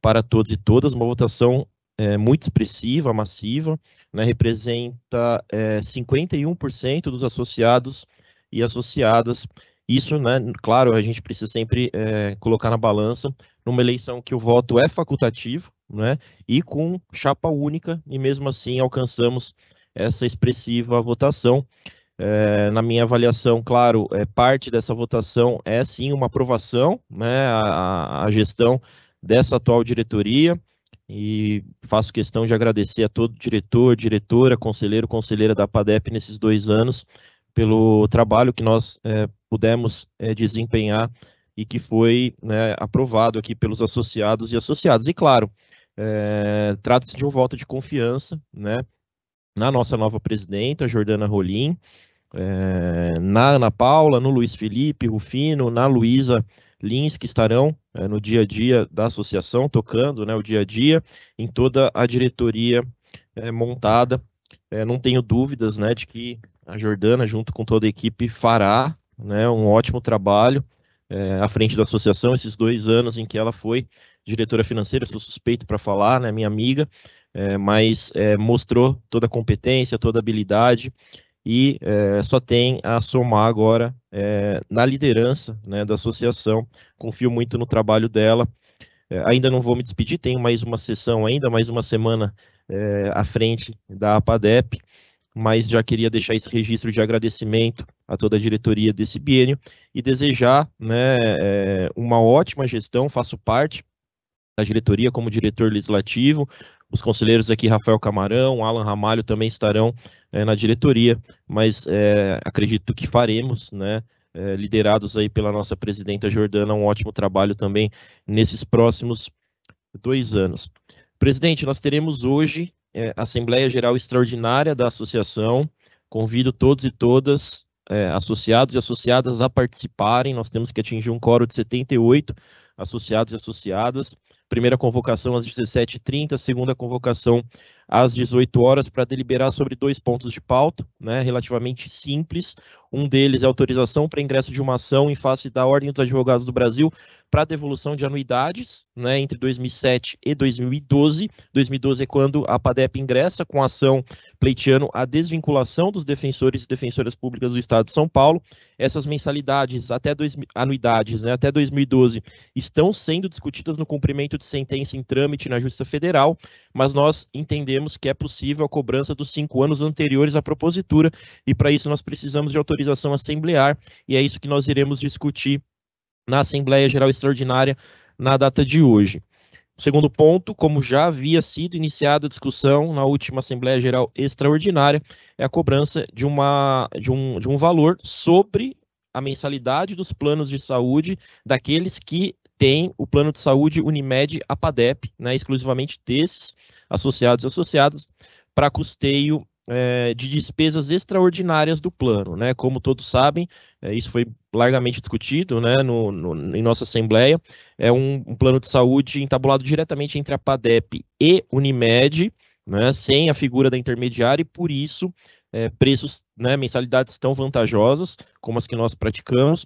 para Todos e Todas, uma votação é, muito expressiva, massiva, né, representa 51% é, dos associados e associadas. Isso, né, claro, a gente precisa sempre colocar na balança numa eleição que o voto é facultativo, né, e com chapa única, e mesmo assim alcançamos essa expressiva votação. É, na minha avaliação, claro, é, parte dessa votação é sim uma aprovação, né, a, a gestão dessa atual diretoria, e faço questão de agradecer a todo diretor, diretora, conselheiro, conselheira da PADEP nesses dois anos, pelo trabalho que nós é, pudemos é, desempenhar e que foi né, aprovado aqui pelos associados e associadas. E claro, é, trata-se de um voto de confiança né, na nossa nova presidenta, Jordana Rolim, é, na Ana Paula, no Luiz Felipe Rufino, na Luísa Lins, que estarão é, no dia a dia da associação, tocando né, o dia a dia, em toda a diretoria é, montada. É, não tenho dúvidas né, de que a Jordana, junto com toda a equipe, fará né, um ótimo trabalho é, à frente da associação, esses dois anos em que ela foi diretora financeira, sou suspeito para falar, né, minha amiga, é, mas é, mostrou toda a competência, toda a habilidade e é, só tem a somar agora é, na liderança né, da associação. Confio muito no trabalho dela. É, ainda não vou me despedir, tenho mais uma sessão ainda, mais uma semana é, à frente da APADEP mas já queria deixar esse registro de agradecimento a toda a diretoria desse biênio e desejar né, eh, uma ótima gestão. Faço parte da diretoria como diretor legislativo. Os conselheiros aqui, Rafael Camarão, Alan Ramalho, também estarão é, na diretoria, mas é, acredito que faremos, né? É, liderados aí pela nossa presidenta Jordana, um ótimo trabalho também nesses próximos dois anos. Presidente, nós teremos hoje é, Assembleia Geral Extraordinária da Associação. Convido todos e todas, é, associados e associadas, a participarem. Nós temos que atingir um coro de 78 associados e associadas. Primeira convocação às 17h30, segunda convocação às 18 horas para deliberar sobre dois pontos de pauta, né, relativamente simples. Um deles é autorização para ingresso de uma ação em face da Ordem dos Advogados do Brasil para devolução de anuidades, né, entre 2007 e 2012. 2012 é quando a PADEP ingressa com a ação pleiteando a desvinculação dos defensores e defensoras públicas do Estado de São Paulo. Essas mensalidades, até dois, anuidades, né, até 2012, estão sendo discutidas no cumprimento de sentença em trâmite na Justiça Federal, mas nós entendemos que é possível a cobrança dos cinco anos anteriores à propositura, e para isso nós precisamos de autorização assemblear, e é isso que nós iremos discutir na Assembleia Geral Extraordinária na data de hoje. Segundo ponto, como já havia sido iniciada a discussão na última Assembleia Geral Extraordinária, é a cobrança de, uma, de, um, de um valor sobre a mensalidade dos planos de saúde daqueles que têm o plano de saúde Unimed APADEP, né, exclusivamente desses associados e associadas, para custeio é, de despesas extraordinárias do plano, né? Como todos sabem, é, isso foi largamente discutido, né, no, no, em nossa assembleia. É um, um, plano de saúde entabulado diretamente entre a Padep e Unimed, né? Sem a figura da intermediária e por isso é, preços, né, mensalidades tão vantajosas como as que nós praticamos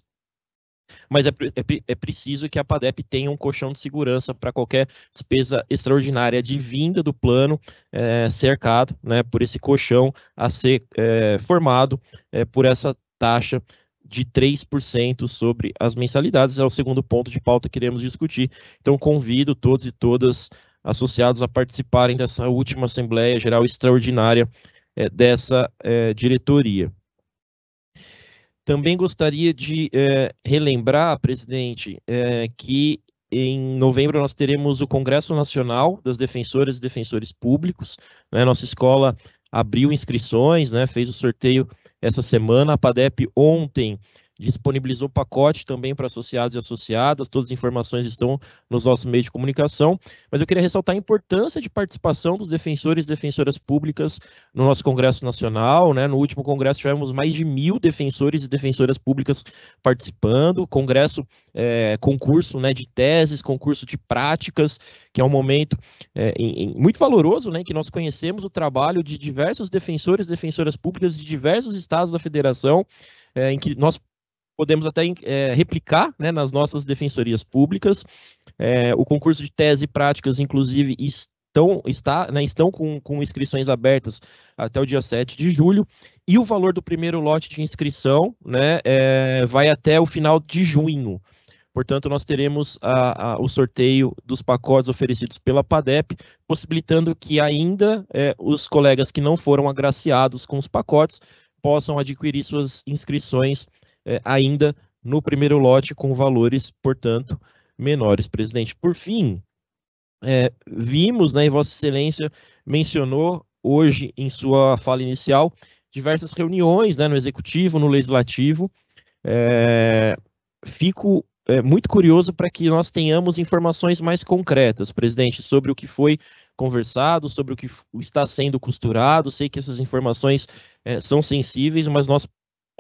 mas é, é, é, preciso que a PADEP tenha um colchão de segurança para qualquer despesa extraordinária de vinda do plano é, cercado né, por esse colchão a ser eh, formado eh, por essa taxa de 3% sobre as mensalidades. É o segundo ponto de pauta que queremos discutir. Então, convido todos e todas associados a participarem dessa última Assembleia Geral Extraordinária dessa diretoria. Também gostaria de é, relembrar, presidente, é, que em novembro nós teremos o Congresso Nacional das Defensoras e Defensores Públicos. Né? Nossa escola abriu inscrições, né? fez o sorteio essa semana. A PADEP ontem disponibilizou pacote também para associados e associadas, todas as informações estão nos nossos meios de comunicação, mas eu queria ressaltar a importância de participação dos defensores e defensoras públicas no nosso Congresso Nacional, né? no último Congresso tivemos mais de mil defensores e defensoras públicas participando, Congresso, é, concurso né, de teses, concurso de práticas, que é um momento é, em, muito valoroso, né, que nós conhecemos o trabalho de diversos defensores e defensoras públicas de diversos estados da federação, é, em que nós podemos até é, replicar né, nas nossas defensorias públicas. É, o concurso de tese e práticas, inclusive, estão, está, né, estão com, com inscrições abertas até o dia 7 de julho. E o valor do primeiro lote de inscrição né, é, vai até o final de junho. Portanto, nós teremos a, a, o sorteio dos pacotes oferecidos pela PADEP, possibilitando que ainda é, os colegas que não foram agraciados com os pacotes possam adquirir suas inscrições é, ainda no primeiro lote, com valores, portanto, menores, presidente. Por fim, é, vimos, né, e Vossa Excelência mencionou hoje em sua fala inicial diversas reuniões né, no executivo, no legislativo. É, fico é, muito curioso para que nós tenhamos informações mais concretas, presidente, sobre o que foi conversado, sobre o que está sendo costurado. Sei que essas informações é, são sensíveis, mas nós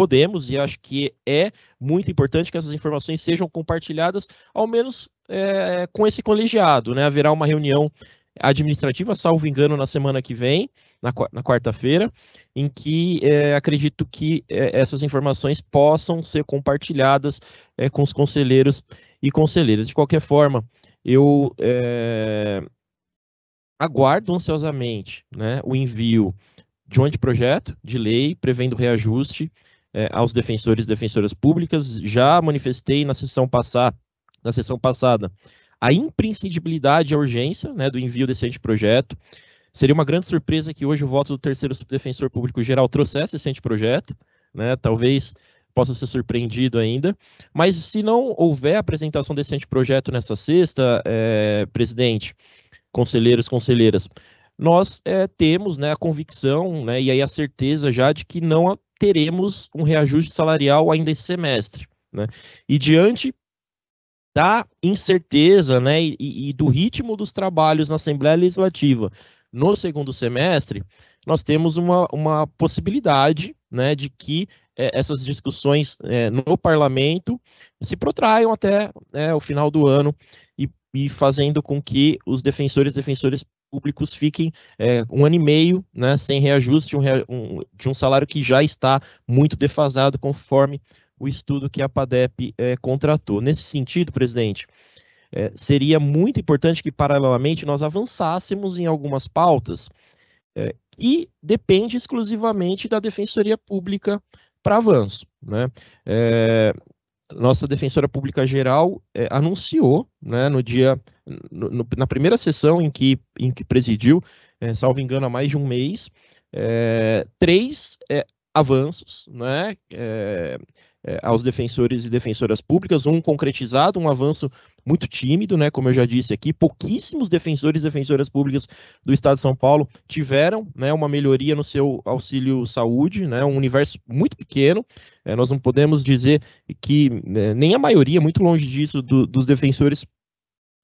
podemos, e acho que é muito importante que essas informações sejam compartilhadas, ao menos é, com esse colegiado. Né? Haverá uma reunião administrativa, salvo engano, na semana que vem, na, na quarta-feira, em que é, acredito que é, essas informações possam ser compartilhadas é, com os conselheiros e conselheiras. De qualquer forma, eu aguardo ansiosamente né, o envio de um anteprojeto de lei prevendo reajuste é, aos defensores e defensoras públicas. Já manifestei na sessão, passar, na sessão passada a imprescindibilidade e a urgência né, do envio desse anteprojeto. Seria uma grande surpresa que hoje o voto do terceiro subdefensor público geral trouxesse esse anteprojeto, né? Talvez possa ser surpreendido ainda. Mas se não houver apresentação desse anteprojeto nessa sexta, é, presidente, conselheiros, conselheiras, nós é, temos né, a convicção né, e aí a certeza já de que não teremos um reajuste salarial ainda esse semestre. Né? E diante da incerteza né, e, e, do ritmo dos trabalhos na Assembleia Legislativa no segundo semestre, nós temos uma, uma possibilidade né, de que é, essas discussões é, no parlamento se protraiam até é, o final do ano e, e fazendo com que os defensores e defensoras públicos fiquem é, um ano e meio né, sem reajuste de um, um, de um salário que já está muito defasado, conforme o estudo que a PADEP é, contratou. Nesse sentido, presidente, é, seria muito importante que, paralelamente, nós avançássemos em algumas pautas é, e depende exclusivamente da Defensoria Pública para avanço. Né? É, nossa defensora pública geral é, anunciou, né, no dia, no, na primeira sessão em que, em que presidiu, é, salvo engano, há mais de um mês, é, três é, avanços, né, é, é, aos defensores e defensoras públicas, um concretizado, um avanço muito tímido, né? Como eu já disse aqui, pouquíssimos defensores e defensoras públicas do Estado de São Paulo tiveram né, uma melhoria no seu auxílio saúde, né? Um universo muito pequeno. É, nós não podemos dizer que né, nem a maioria, muito longe disso, do, dos defensores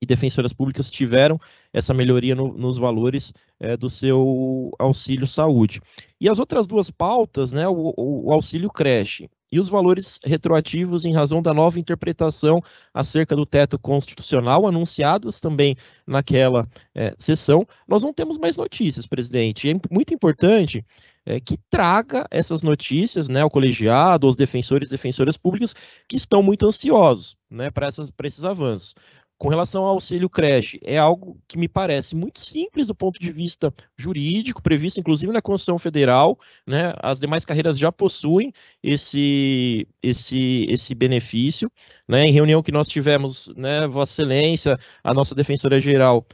e defensoras públicas tiveram essa melhoria no, nos valores é, do seu auxílio saúde. E as outras duas pautas, né, o, o auxílio creche e os valores retroativos em razão da nova interpretação acerca do teto constitucional, anunciadas também naquela é, sessão. Nós não temos mais notícias, presidente. É muito importante é, que traga essas notícias né, ao colegiado, aos defensores e defensoras públicas que estão muito ansiosos né, para esses avanços. Com relação ao auxílio creche, é algo que me parece muito simples do ponto de vista jurídico, previsto inclusive na Constituição Federal, né? As demais carreiras já possuem esse esse esse benefício, né? Em reunião que nós tivemos, né, Vossa Excelência, a nossa defensora geral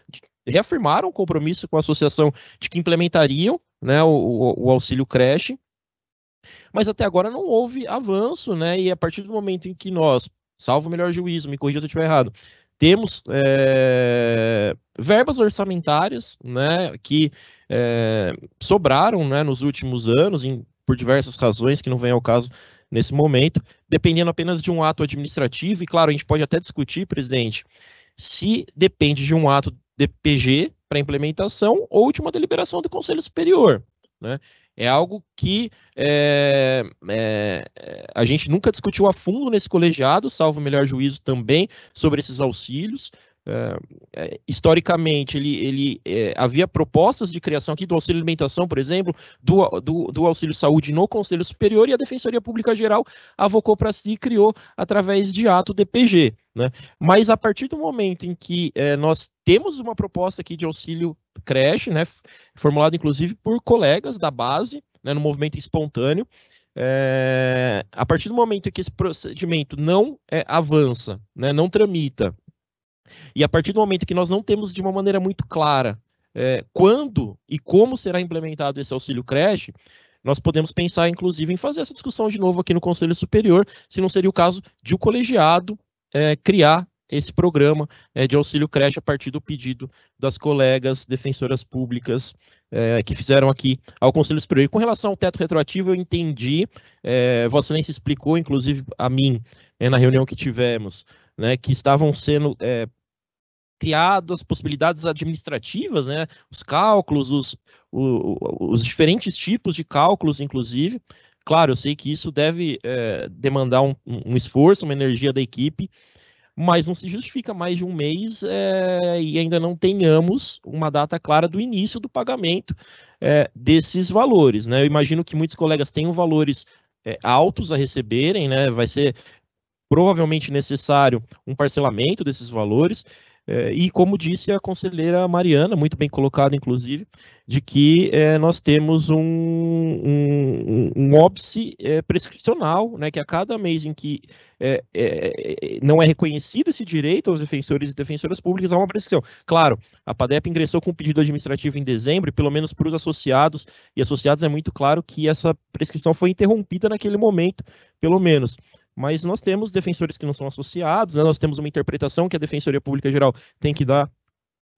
reafirmaram o compromisso com a associação de que implementariam, né, o, o auxílio creche. Mas até agora não houve avanço, né? E a partir do momento em que nós, salvo o melhor juízo, me corrija se eu estiver errado, temos é, verbas orçamentárias né, que é, sobraram né, nos últimos anos, em, por diversas razões que não vem ao caso nesse momento, dependendo apenas de um ato administrativo, e claro, a gente pode até discutir, presidente, se depende de um ato DPG para implementação ou de uma deliberação do Conselho Superior. Né? É algo que é, é, é, a gente nunca discutiu a fundo nesse colegiado, salvo o melhor juízo também, sobre esses auxílios. Ah, é, historicamente, ele, ele é, havia propostas de criação aqui do auxílio alimentação, por exemplo, do, do, do, auxílio saúde no Conselho Superior e a Defensoria Pública Geral avocou para si e criou através de ato DPG. Né? Mas a partir do momento em que é, nós temos uma proposta aqui de auxílio creche, né, formulada inclusive por colegas da base, né, no movimento espontâneo, é, a partir do momento em que esse procedimento não é, avança, né, não tramita, e a partir do momento que nós não temos de uma maneira muito clara é, quando e como será implementado esse auxílio creche, nós podemos pensar, inclusive, em fazer essa discussão de novo aqui no Conselho Superior, se não seria o caso de o colegiado é, criar esse programa é, de auxílio creche a partir do pedido das colegas defensoras públicas é, que fizeram aqui ao Conselho Superior. E com relação ao teto retroativo, eu entendi, é, Vossa Excelência explicou, inclusive a mim, é, na reunião que tivemos, né, que estavam sendo é, criadas possibilidades administrativas, né? Os cálculos, os, o, os diferentes tipos de cálculos, inclusive. Claro, eu sei que isso deve é, demandar um, um, esforço, uma energia da equipe, mas não se justifica mais de um mês é, e ainda não tenhamos uma data clara do início do pagamento é, desses valores. Né? Eu imagino que muitos colegas tenham valores é, altos a receberem, né? vai ser provavelmente necessário um parcelamento desses valores, é, e como disse a conselheira Mariana, muito bem colocado, inclusive, de que é, nós temos um, um, um óbice é, prescricional, né, que a cada mês em que é, é, é, não é reconhecido esse direito aos defensores e defensoras públicas, há uma prescrição. Claro, a PADEP ingressou com um pedido administrativo em dezembro, e pelo menos para os associados e associadas é muito claro que essa prescrição foi interrompida naquele momento, pelo menos. Mas nós temos defensores que não são associados, né? nós temos uma interpretação que a Defensoria Pública Geral tem que dar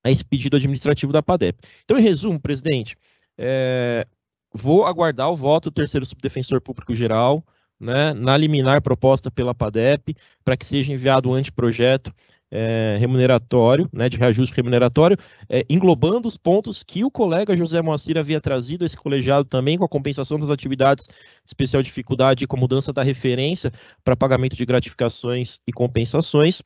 a esse pedido administrativo da PADEP. Então, em resumo, presidente, é... vou aguardar o voto do terceiro subdefensor público geral, né, na liminar proposta pela PADEP, para que seja enviado o um anteprojeto é, remuneratório, né, de reajuste remuneratório, é, englobando os pontos que o colega José Moacir havia trazido esse colegiado também, com a compensação das atividades de especial dificuldade e com a mudança da referência para pagamento de gratificações e compensações.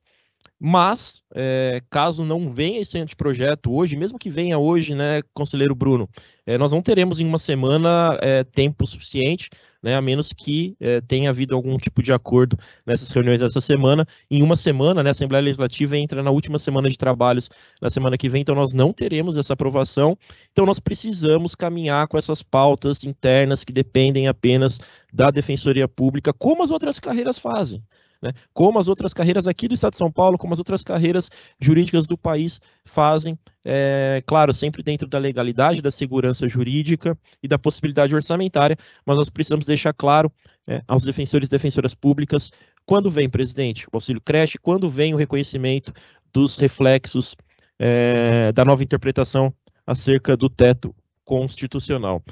Mas, é, caso não venha esse anteprojeto hoje, mesmo que venha hoje, né, conselheiro Bruno, é, nós não teremos em uma semana é, tempo suficiente, né, a menos que é, tenha havido algum tipo de acordo nessas reuniões essa semana. Em uma semana, né, a Assembleia Legislativa entra na última semana de trabalhos na semana que vem, então nós não teremos essa aprovação. Então, nós precisamos caminhar com essas pautas internas que dependem apenas da Defensoria Pública, como as outras carreiras fazem. Né? Como as outras carreiras aqui do Estado de São Paulo, como as outras carreiras jurídicas do país fazem, é, claro, sempre dentro da legalidade, da segurança jurídica e da possibilidade orçamentária, mas nós precisamos deixar claro é, aos defensores e defensoras públicas quando vem, presidente, o auxílio creche, quando vem o reconhecimento dos reflexos é, da nova interpretação acerca do teto constitucional.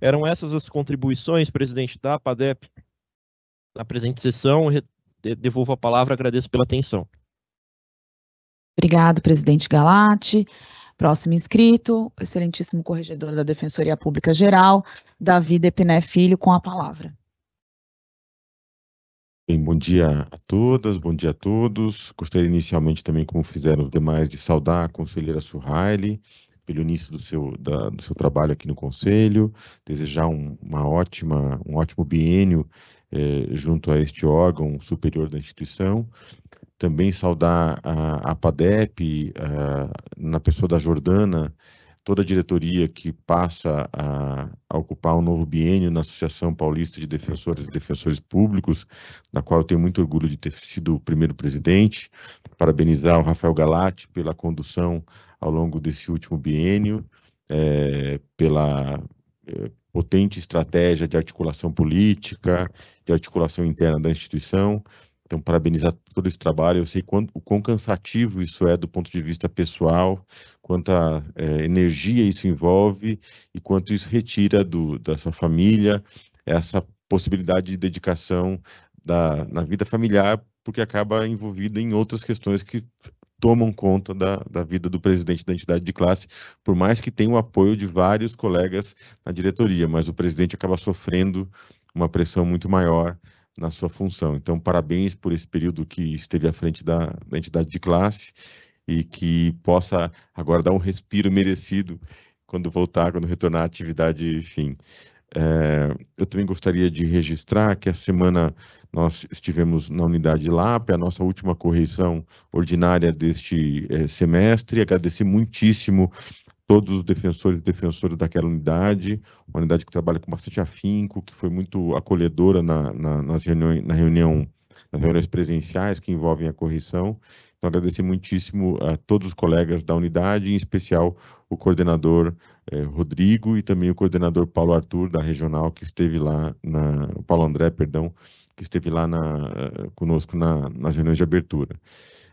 Eram essas as contribuições, presidente, da PADEP na presente sessão devolvo a palavra, agradeço pela atenção. Obrigado, presidente Galati. Próximo inscrito, excelentíssimo corregedor da Defensoria Pública Geral, Davi Depiné Filho, com a palavra. Bem, bom dia a todas, bom dia a todos. Gostaria inicialmente também, como fizeram os demais, de saudar a conselheira Surraile pelo início do seu, da, do seu trabalho aqui no Conselho, desejar um, uma ótima, um ótimo bienio eh, junto a este órgão superior da instituição. Também saudar a, a PADEP, a, na pessoa da Jordana, toda a diretoria que passa a, a, ocupar um novo biênio na Associação Paulista de Defensores e Defensores Públicos, da qual eu tenho muito orgulho de ter sido o primeiro presidente. Parabenizar o Rafael Galati pela condução ao longo desse último biênio, é, pela, é, potente estratégia de articulação política, de articulação interna da instituição. Então, parabenizar todo esse trabalho. Eu sei o quão cansativo isso é do ponto de vista pessoal, quanta é, energia isso envolve e quanto isso retira do, da sua família essa possibilidade de dedicação da, na vida familiar, porque acaba envolvida em outras questões que tomam conta da, da vida do presidente da entidade de classe, por mais que tenha o apoio de vários colegas na diretoria, mas o presidente acaba sofrendo uma pressão muito maior na sua função. Então, parabéns por esse período que esteve à frente da, da entidade de classe e que possa agora dar um respiro merecido quando voltar, quando retornar à atividade, enfim, é, eu também gostaria de registrar que a semana nós estivemos na unidade LAP, é a nossa última correição ordinária deste é, semestre. Agradecer muitíssimo todos os defensores e defensoras daquela unidade, uma unidade que trabalha com bastante afinco, que foi muito acolhedora na, na nas reuniões, na reunião, nas reuniões presenciais que envolvem a correção. Então, agradecer muitíssimo a todos os colegas da unidade, em especial o coordenador eh, Rodrigo e também o coordenador Paulo Arthur, da regional, que esteve lá, na, o Paulo André, perdão, que esteve lá na, conosco na, nas reuniões de abertura.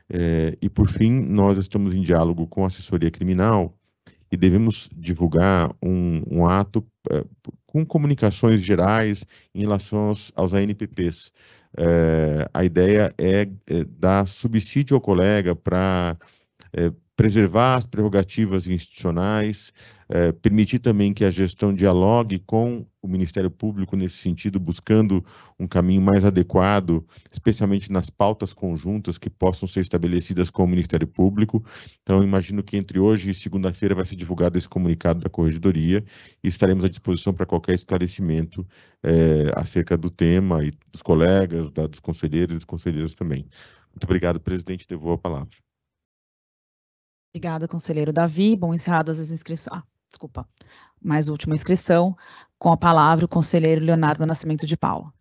Eh, e, por fim, nós estamos em diálogo com a assessoria criminal e devemos divulgar um, um ato eh, com comunicações gerais em relação aos, aos ANPPs, é, a ideia é, é, dar subsídio ao colega para eh, preservar as prerrogativas institucionais, é, permitir também que a gestão dialogue com o Ministério Público nesse sentido, buscando um caminho mais adequado, especialmente nas pautas conjuntas que possam ser estabelecidas com o Ministério Público. Então, imagino que entre hoje e segunda-feira vai ser divulgado esse comunicado da Corregedoria e estaremos à disposição para qualquer esclarecimento é, acerca do tema e dos colegas, da, dos conselheiros e dos conselheiros também. Muito obrigado, presidente. Devolvo a palavra. Obrigada, conselheiro Davi. Bom, encerradas as inscrições. Ah, desculpa. Mais última inscrição. Com a palavra, o conselheiro Leonardo Nascimento de Paula.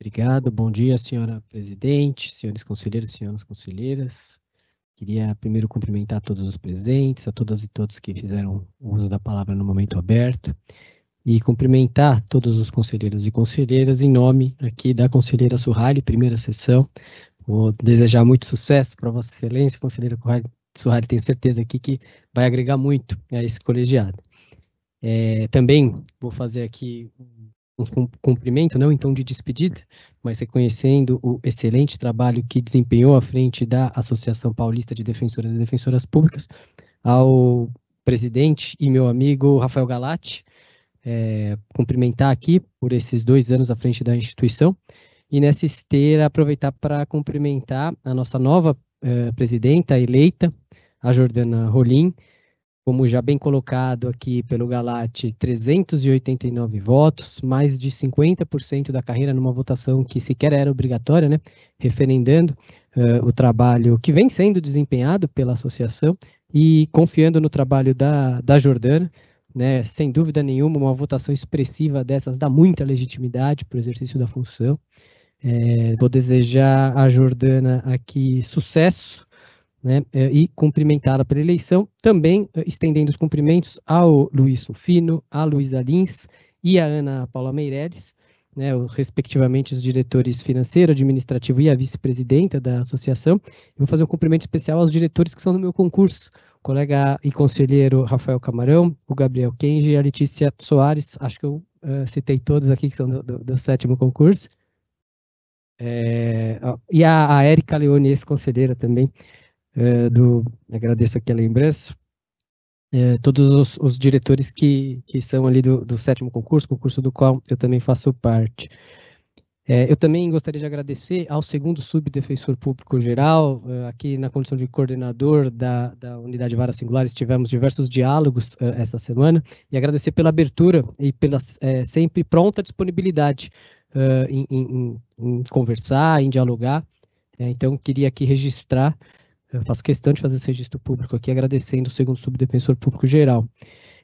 Obrigado. Bom dia, senhora presidente, senhores conselheiros, senhoras conselheiras. Queria primeiro cumprimentar todos os presentes, a todas e todos que fizeram uso da palavra no momento aberto e cumprimentar todos os conselheiros e conselheiras em nome aqui da conselheira Surrali, primeira sessão. Vou desejar muito sucesso para Vossa Excelência, conselheira Suhari tenho certeza aqui que vai agregar muito a esse colegiado. É, também vou fazer aqui um cumprimento, não em tom de despedida, mas reconhecendo o excelente trabalho que desempenhou à frente da Associação Paulista de Defensoras e Defensoras Públicas, ao presidente e meu amigo Rafael Galati, é, cumprimentar aqui por esses dois anos à frente da instituição, e nessa esteira aproveitar para cumprimentar a nossa nova é, presidenta eleita, a Jordana Rolim, como já bem colocado aqui pelo Galate, 389 votos, mais de 50% da carreira numa votação que sequer era obrigatória, né? referendando uh, o trabalho que vem sendo desempenhado pela associação e confiando no trabalho da, da Jordana. Né, sem dúvida nenhuma, uma votação expressiva dessas dá muita legitimidade para o exercício da função. É, vou desejar à Jordana aqui sucesso né, é, e cumprimentada pela eleição, também eh, estendendo os cumprimentos ao Luiz Sufino, à Luísa Lins e à Ana Paula Meireles, né, respectivamente os diretores financeiro, administrativo e a vice-presidenta da associação. Eu vou fazer um cumprimento especial aos diretores que são do meu concurso, o colega e conselheiro Rafael Camarão, o Gabriel Kenji e a Letícia Soares, acho que eu uh, citei todos aqui que são do, do, do sétimo concurso. É, ó, e a, a Érica Leone, ex-conselheira também, é, do, agradeço aqui a lembrança, é, todos os, os, diretores que, que são ali do, do, sétimo concurso, concurso do qual eu também faço parte. É, eu também gostaria de agradecer ao segundo subdefensor público geral, aqui na condição de coordenador da, da unidade Varas Singulares, tivemos diversos diálogos essa semana, e agradecer pela abertura e pela é, sempre pronta disponibilidade em, em, em, conversar, em dialogar. então, queria aqui registrar eu faço questão de fazer esse registro público aqui, agradecendo o segundo subdefensor público geral.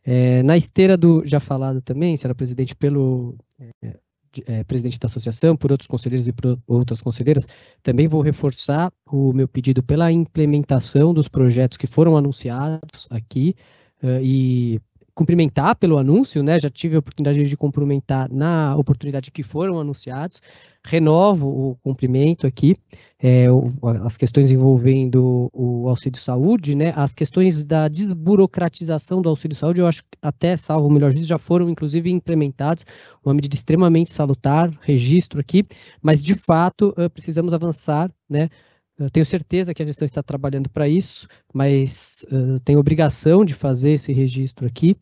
É, na esteira do já falado também, senhora presidente, pelo é, é, presidente da associação, por outros conselheiros e por outras conselheiras, também vou reforçar o meu pedido pela implementação dos projetos que foram anunciados aqui uh, e cumprimentar pelo anúncio, né? Já tive a oportunidade de cumprimentar na oportunidade que foram anunciados. Renovo o cumprimento aqui, é, o, as questões envolvendo o auxílio saúde, né? As questões da desburocratização do auxílio saúde, eu acho que até salvo o melhor juízo, já foram inclusive implementadas, uma medida extremamente salutar, registro aqui, mas de fato eh, precisamos avançar, né? Eu tenho certeza que a gestão está trabalhando para isso, mas uh, tem obrigação de fazer esse registro aqui,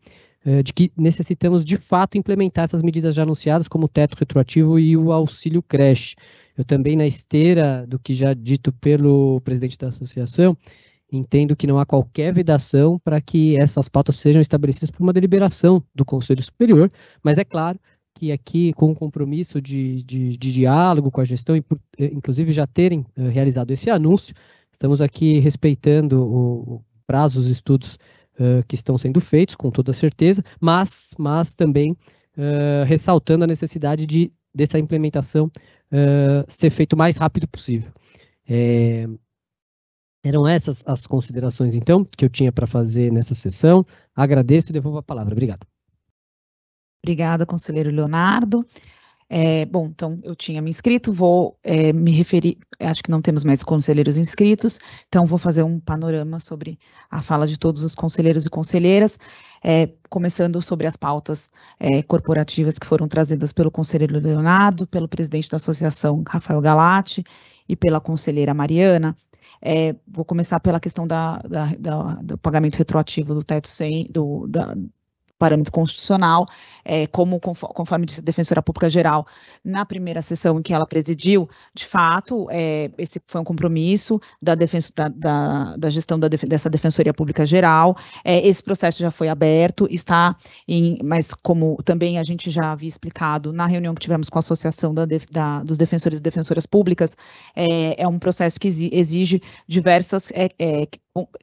uh, de que necessitamos de fato implementar essas medidas já anunciadas, como o teto retroativo e o auxílio creche. Eu também, na esteira do que já dito pelo presidente da associação, entendo que não há qualquer vedação para que essas pautas sejam estabelecidas por uma deliberação do Conselho Superior, mas é claro que aqui, com o compromisso de, de, de, diálogo com a gestão, e por, eh, inclusive já terem eh, realizado esse anúncio, estamos aqui respeitando o, o prazo, os estudos uh, que estão sendo feitos, com toda certeza, mas, mas também uh, ressaltando a necessidade de dessa implementação uh, ser feito o mais rápido possível. É, eram essas as considerações, então, que eu tinha para fazer nessa sessão. Agradeço e devolvo a palavra. Obrigado. Obrigada, conselheiro Leonardo. É, bom, então eu tinha me inscrito, vou é, me referir, acho que não temos mais conselheiros inscritos, então vou fazer um panorama sobre a fala de todos os conselheiros e conselheiras, é, começando sobre as pautas é, corporativas que foram trazidas pelo conselheiro Leonardo, pelo presidente da associação Rafael Galati e pela conselheira Mariana. É, vou começar pela questão da, da, da, do pagamento retroativo do teto sem, do, da, parâmetro constitucional, é, como conforme disse a defensora pública geral na primeira sessão em que ela presidiu, de fato, é, esse foi um compromisso da, defenso, da, da, da gestão da dessa defensoria pública geral. É, esse processo já foi aberto, está em, mas como também a gente já havia explicado na reunião que tivemos com a associação dos defensores e defensoras públicas, é, é um processo que exige diversas é, é,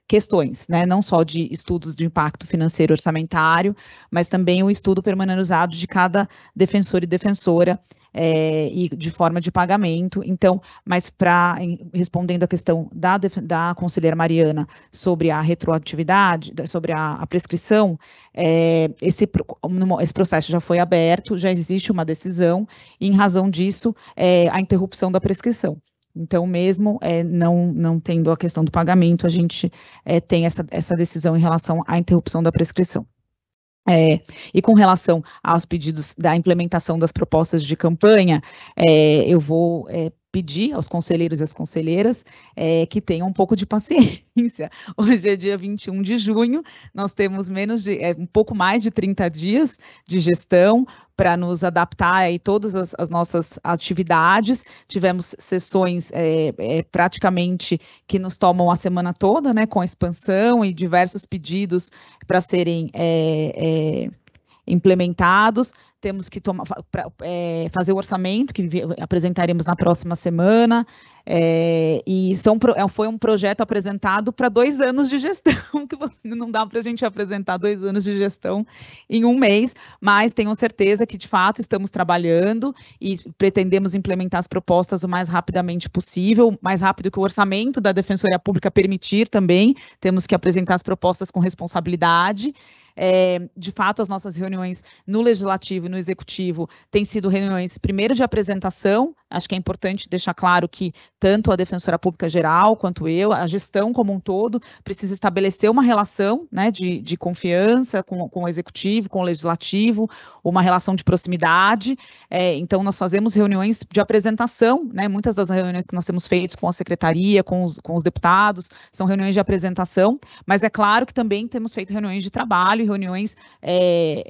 questões, né, não só de estudos de impacto financeiro orçamentário, mas também o estudo usado de cada defensor e defensora é, e de forma de pagamento. Então, mas para respondendo a questão da, da conselheira Mariana sobre a retroatividade, sobre a, a prescrição, é, esse, esse processo já foi aberto, já existe uma decisão, e em razão disso, é, a interrupção da prescrição. Então, mesmo é, não, não tendo a questão do pagamento, a gente é, tem essa, essa decisão em relação à interrupção da prescrição. É, e com relação aos pedidos da implementação das propostas de campanha, é, eu vou é, pedir aos conselheiros e às conselheiras é, que tenham um pouco de paciência. [laughs] Hoje é dia 21 de junho, nós temos menos de é, um pouco mais de 30 dias de gestão para nos adaptar aí todas as, as nossas atividades. Tivemos sessões é, é, praticamente que nos tomam a semana toda, né, com expansão e diversos pedidos para serem é, é implementados. Temos que tomar, pra, é, fazer o orçamento, que apresentaremos na próxima semana. É, e são, é, foi um projeto apresentado para dois anos de gestão, [laughs] que você, não dá para a gente apresentar dois anos de gestão em um mês, mas tenho certeza que, de fato, estamos trabalhando e pretendemos implementar as propostas o mais rapidamente possível, mais rápido que o orçamento da Defensoria Pública permitir também. Temos que apresentar as propostas com responsabilidade. É, de fato, as nossas reuniões no legislativo e no executivo têm sido reuniões, primeiro, de apresentação. Acho que é importante deixar claro que tanto a defensora pública geral quanto eu, a gestão como um todo, precisa estabelecer uma relação né, de, de confiança com, com o executivo, com o legislativo, uma relação de proximidade. É, então, nós fazemos reuniões de apresentação, né, muitas das reuniões que nós temos feito com a secretaria, com os, com os deputados, são reuniões de apresentação, mas é claro que também temos feito reuniões de trabalho, reuniões é,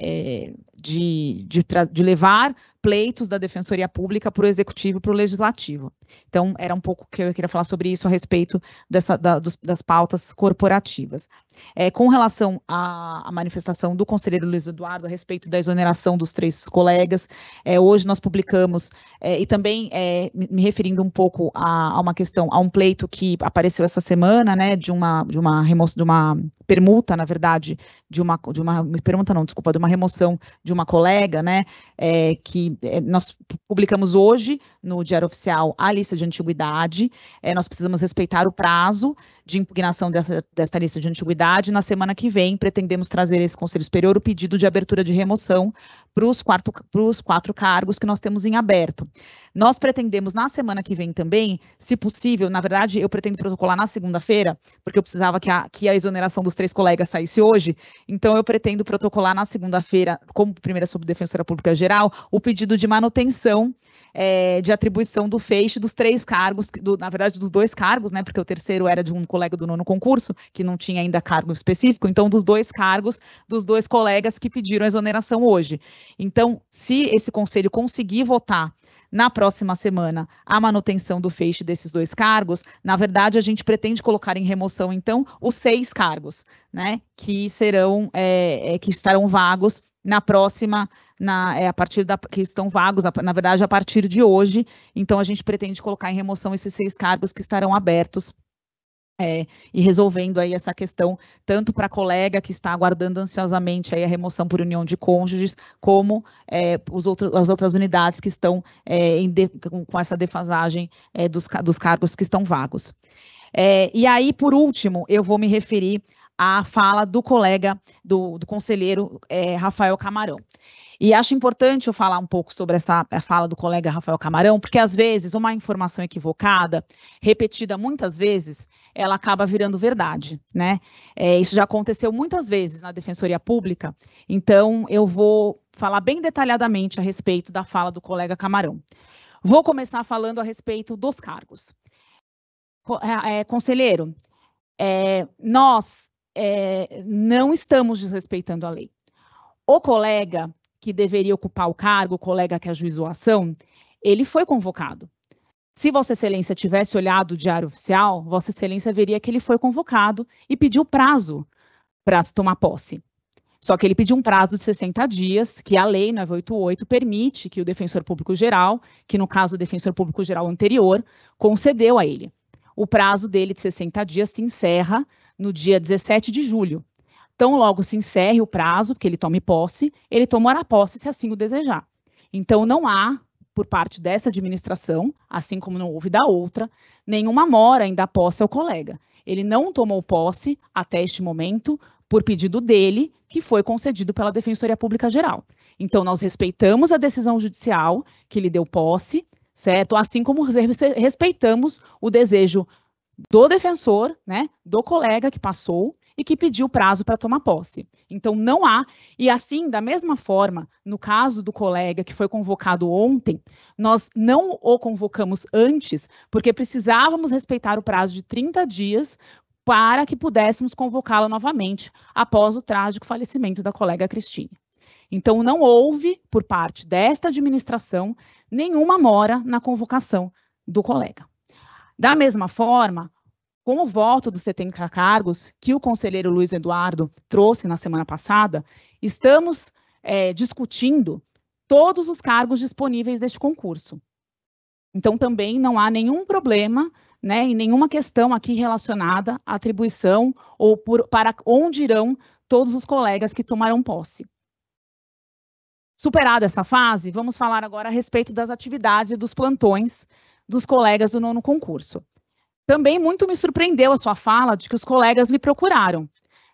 é, de, de, de levar pleitos da Defensoria Pública para o Executivo e para o Legislativo. Então, era um pouco que eu queria falar sobre isso a respeito dessa, da, dos, das pautas corporativas. É, com relação à, à, manifestação do conselheiro Luiz Eduardo a respeito da exoneração dos três colegas, é, hoje nós publicamos, é, e também é, me referindo um pouco a, a, uma questão, a um pleito que apareceu essa semana, né, de uma, de uma remoção, de uma permuta, na verdade, de uma, de uma, permuta não, desculpa, de uma remoção de uma colega, né, é, que é, nós publicamos hoje no Diário Oficial a lista de antiguidade. É, nós precisamos respeitar o prazo de impugnação dessa, lista de antiguidade. Na semana que vem, pretendemos trazer esse Conselho Superior o pedido de abertura de remoção para os quatro cargos que nós temos em aberto. Nós pretendemos na semana que vem também, se possível, na verdade, eu pretendo protocolar na segunda-feira, porque eu precisava que a, que a exoneração dos três colegas saísse hoje. Então, eu pretendo protocolar na segunda-feira, como primeira subdefensora pública geral, o pedido de manutenção é, de atribuição do feixe dos três cargos, do, na verdade, dos dois cargos, né? Porque o terceiro era de um colega do nono concurso, que não tinha ainda cargo específico, então, dos dois cargos dos dois colegas que pediram a exoneração hoje. Então, se esse conselho conseguir votar na próxima semana a manutenção do feixe desses dois cargos, na verdade a gente pretende colocar em remoção então os seis cargos, né, que serão é, é que estarão vagos na próxima, na, é, a partir da que estão vagos, na verdade a partir de hoje, então a gente pretende colocar em remoção esses seis cargos que estarão abertos é, e resolvendo aí essa questão tanto para a colega que está aguardando ansiosamente aí a remoção por união de cônjuges, como é, os outros, as outras unidades que estão é, de, com essa defasagem é, dos, dos, cargos que estão vagos. É, e aí, por último, eu vou me referir à fala do colega, do, do conselheiro é, Rafael Camarão. E acho importante eu falar um pouco sobre essa fala do colega Rafael Camarão, porque às vezes uma informação equivocada, repetida muitas vezes, ela acaba virando verdade, né? É, isso já aconteceu muitas vezes na Defensoria Pública, então eu vou falar bem detalhadamente a respeito da fala do colega Camarão. Vou começar falando a respeito dos cargos. É, é, conselheiro, é, nós é, não estamos desrespeitando a lei. O colega que deveria ocupar o cargo, o colega que ajuizou a ação, ele foi convocado. Se Vossa Excelência tivesse olhado o Diário Oficial, Vossa Excelência veria que ele foi convocado e pediu prazo para tomar posse. Só que ele pediu um prazo de 60 dias, que a lei 988 permite que o defensor público geral, que no caso o defensor público geral anterior, concedeu a ele. O prazo dele de 60 dias se encerra no dia 17 de julho. Então, logo se encerre o prazo, que ele tome posse, ele tomará posse se assim o desejar. Então, não há por parte dessa administração, assim como não houve da outra, nenhuma mora ainda posse ao colega. Ele não tomou posse até este momento por pedido dele, que foi concedido pela Defensoria Pública Geral. Então, nós respeitamos a decisão judicial que lhe deu posse, certo? Assim como respeitamos o desejo do defensor, né, do colega que passou, e que pediu prazo para tomar posse. Então, não há. E assim, da mesma forma, no caso do colega que foi convocado ontem, nós não o convocamos antes, porque precisávamos respeitar o prazo de 30 dias para que pudéssemos convocá-la novamente após o trágico falecimento da colega Cristine. Então, não houve, por parte desta administração, nenhuma mora na convocação do colega. Da mesma forma, com o voto dos 70 cargos que o conselheiro Luiz Eduardo trouxe na semana passada, estamos é, discutindo todos os cargos disponíveis deste concurso. Então, também não há nenhum problema né, e nenhuma questão aqui relacionada à atribuição ou por, para onde irão todos os colegas que tomarão posse. Superada essa fase, vamos falar agora a respeito das atividades e dos plantões dos colegas do nono concurso. Também muito me surpreendeu a sua fala de que os colegas lhe procuraram,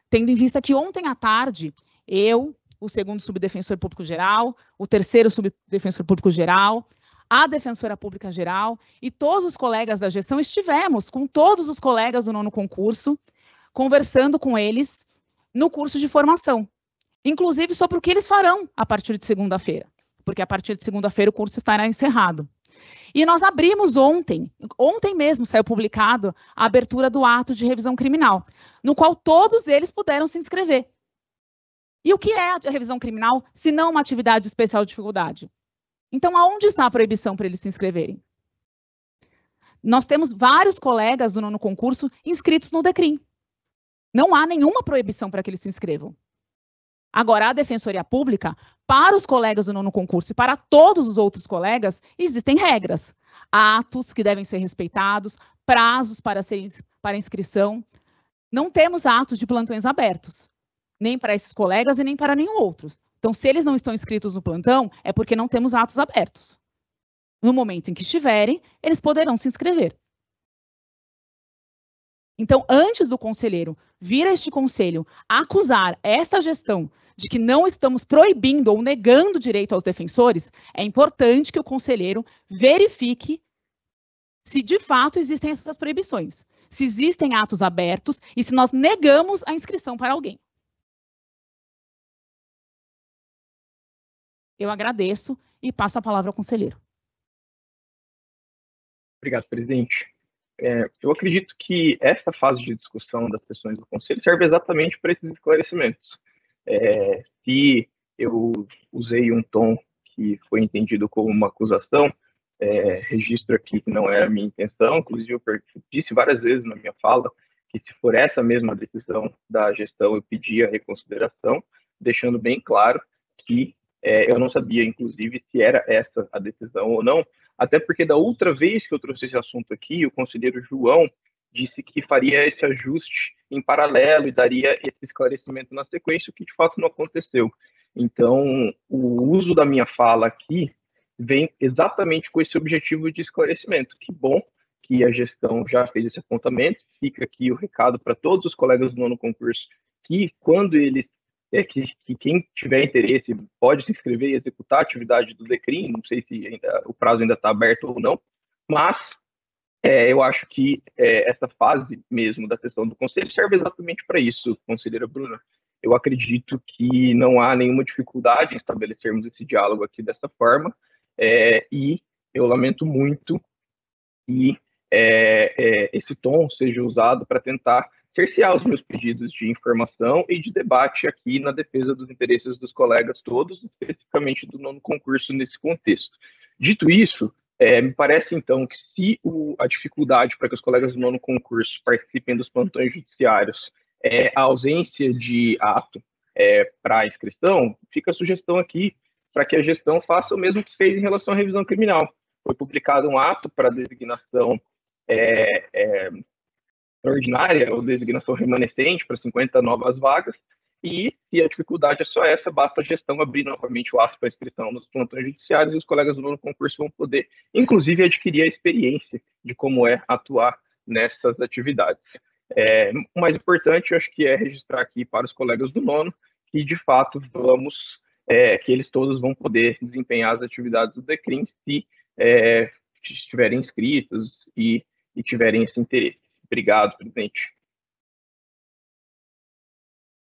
tendo em vista que ontem à tarde eu, o segundo subdefensor público geral, o terceiro subdefensor público geral, a defensora pública geral e todos os colegas da gestão estivemos com todos os colegas do nono concurso, conversando com eles no curso de formação, inclusive sobre o que eles farão a partir de segunda-feira, porque a partir de segunda-feira o curso estará encerrado. E nós abrimos ontem, ontem mesmo saiu publicado a abertura do ato de revisão criminal, no qual todos eles puderam se inscrever. E o que é a revisão criminal, se não uma atividade de especial de dificuldade? Então, aonde está a proibição para eles se inscreverem? Nós temos vários colegas do nono concurso inscritos no DECRIM. Não há nenhuma proibição para que eles se inscrevam. Agora, a Defensoria Pública, para os colegas do nono concurso e para todos os outros colegas, existem regras, atos que devem ser respeitados, prazos para, ser, para inscrição. Não temos atos de plantões abertos, nem para esses colegas e nem para nenhum outros. Então, se eles não estão inscritos no plantão, é porque não temos atos abertos. No momento em que estiverem, eles poderão se inscrever. Então, antes do conselheiro vir a este conselho acusar essa gestão de que não estamos proibindo ou negando direito aos defensores, é importante que o conselheiro verifique se de fato existem essas proibições, se existem atos abertos e se nós negamos a inscrição para alguém. Eu agradeço e passo a palavra ao conselheiro. Obrigado, presidente. É, eu acredito que esta fase de discussão das questões do Conselho serve exatamente para esses esclarecimentos. É, se eu usei um tom que foi entendido como uma acusação, é, registro aqui que não era é a minha intenção, inclusive eu disse várias vezes na minha fala que se for essa mesma decisão da gestão, eu pedi a reconsideração, deixando bem claro que é, eu não sabia, inclusive, se era essa a decisão ou não, até porque da outra vez que eu trouxe esse assunto aqui, o conselheiro João disse que faria esse ajuste em paralelo e daria esse esclarecimento na sequência, o que de fato não aconteceu. Então, o uso da minha fala aqui vem exatamente com esse objetivo de esclarecimento. Que bom que a gestão já fez esse apontamento. Fica aqui o recado para todos os colegas do nono concurso que, quando eles é que, que, quem tiver interesse pode se inscrever e executar a atividade do DECRIM, não sei se ainda, o prazo ainda está aberto ou não, mas é, eu acho que é, essa fase mesmo da sessão do Conselho serve exatamente para isso, conselheira Bruna. Eu acredito que não há nenhuma dificuldade em estabelecermos esse diálogo aqui dessa forma, é, e eu lamento muito que é, é, esse tom seja usado para tentar cercear os meus pedidos de informação e de debate aqui na defesa dos interesses dos colegas todos, especificamente do nono concurso nesse contexto. Dito isso, é, me parece então que se o, a dificuldade para que os colegas do nono concurso participem dos plantões judiciários é a ausência de ato é, para inscrição, fica a sugestão aqui para que a gestão faça o mesmo que fez em relação à revisão criminal. Foi publicado um ato para designação é, é ordinária ou designação remanescente para 50 novas vagas, e se a dificuldade é só essa, basta a gestão abrir novamente o aço para inscrição nos plantões judiciários e os colegas do nono concurso vão poder, inclusive, adquirir a experiência de como é atuar nessas atividades. É, o mais importante, eu acho que é registrar aqui para os colegas do nono que, de fato, vamos, é, que eles todos vão poder desempenhar as atividades do DECRIM se é, estiverem inscritos e, e tiverem esse interesse. Obrigado, presidente.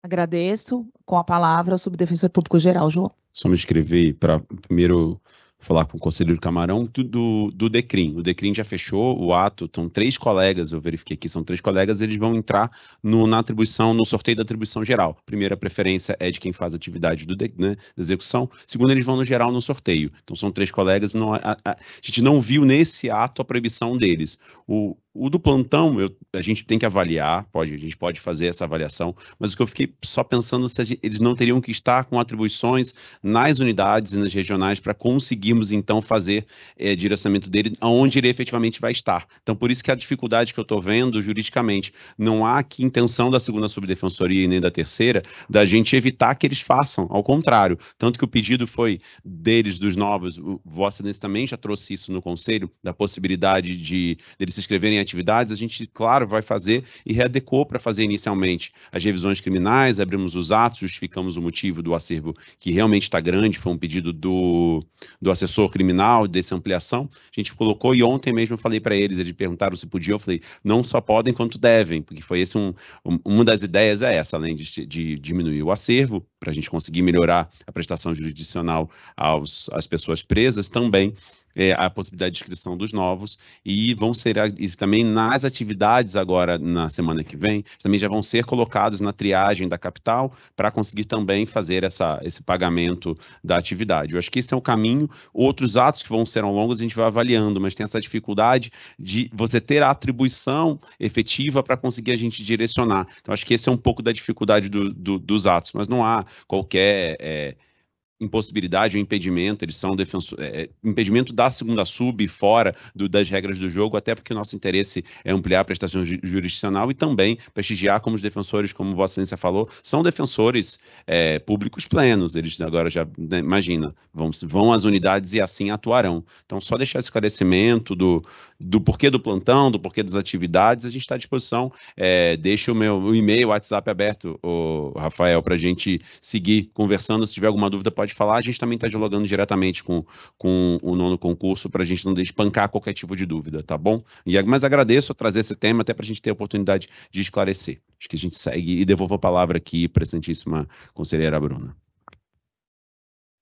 Agradeço. Com a palavra, o subdefensor público-geral, João. Só me escrever para primeiro falar com o conselheiro Camarão do, do, DECRIM. O DECRIM já fechou o ato, estão três colegas, eu verifiquei aqui, são três colegas, eles vão entrar no, na atribuição, no sorteio da atribuição geral. Primeiro, a preferência é de quem faz atividade do, né, da execução. Segundo, eles vão no geral no sorteio. Então, são três colegas, não, a, a, a gente não viu nesse ato a proibição deles. O, o do plantão, eu, a gente tem que avaliar, pode, a gente pode fazer essa avaliação, mas o que eu fiquei só pensando se gente, eles não teriam que estar com atribuições nas unidades e nas regionais para conseguirmos, então, fazer é, direcionamento dele aonde ele efetivamente vai estar. Então, por isso que a dificuldade que eu estou vendo juridicamente, não há aqui intenção da segunda subdefensoria e nem da terceira da gente evitar que eles façam, ao contrário. Tanto que o pedido foi deles, dos novos, o Vossa também já trouxe isso no Conselho, da possibilidade de eles se inscreverem atividades, a gente, claro, vai fazer e readecou para fazer inicialmente as revisões criminais, abrimos os atos, justificamos o motivo do acervo que realmente está grande, foi um pedido do, do assessor criminal, dessa ampliação. A gente colocou e ontem mesmo eu falei para eles, eles perguntaram se podia, eu falei, não só podem quanto devem, porque foi esse um, um uma das ideias é essa, além de, de diminuir o acervo, para a gente conseguir melhorar a prestação jurisdicional aos, às pessoas presas, também é, a possibilidade de inscrição dos novos e vão ser e também nas atividades agora na semana que vem, também já vão ser colocados na triagem da capital para conseguir também fazer essa, esse pagamento da atividade. Eu acho que esse é o caminho. Outros atos que vão ser ao longo a gente vai avaliando, mas tem essa dificuldade de você ter a atribuição efetiva para conseguir a gente direcionar. Então acho que esse é um pouco da dificuldade do, do, dos atos, mas não há qualquer é, impossibilidade ou impedimento, eles são defenso, é, é, impedimento da segunda sub fora do, das regras do jogo, até porque o nosso interesse é ampliar a prestação ju jurisdicional e também prestigiar como os defensores, como Vossa Excelência falou, são defensores é, públicos plenos, eles agora já, né, imagina, vão, vão às unidades e assim atuarão. Então, só deixar esse esclarecimento do, do porquê do plantão, do porquê das atividades, a gente está à disposição. É, deixa o meu e-mail, o WhatsApp aberto, o Rafael, para a gente seguir conversando. Se tiver alguma dúvida, pode falar. A gente também está dialogando diretamente com, com o nono concurso para a gente não despancar qualquer tipo de dúvida, tá bom? E, mas agradeço a trazer esse tema até para a gente ter a oportunidade de esclarecer. Acho que a gente segue e devolvo a palavra aqui, presentíssima conselheira Bruna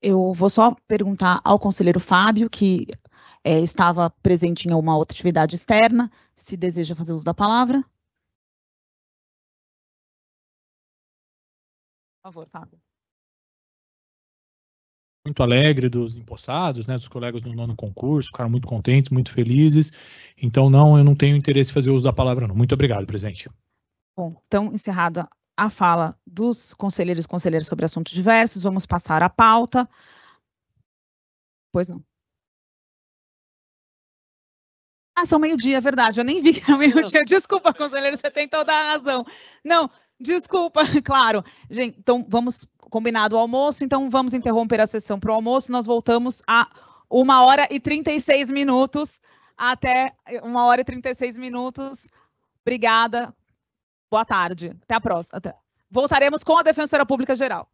eu vou só perguntar ao conselheiro Fábio, que é, estava presente em alguma outra atividade externa, se deseja fazer uso da palavra. Por favor, Fábio. Muito alegre dos empossados, né, dos colegas do nono concurso, ficaram muito contentes, muito felizes. Então, não, eu não tenho interesse em fazer uso da palavra, não. Muito obrigado, presidente. Bom, então, encerrada a fala dos conselheiros e conselheiras sobre assuntos diversos, vamos passar a pauta. Pois não. Ah, são meio-dia, é verdade. Eu nem vi que [laughs] era meio-dia. Desculpa, conselheiro, você tem toda a razão. Não, desculpa, [laughs] claro. Gente, então vamos combinado o almoço, então vamos interromper a sessão para o almoço. Nós voltamos a uma hora e 36 minutos. Até uma hora e 36 minutos. Obrigada. Boa tarde. Até a próxima. Voltaremos com a Defensora Pública Geral.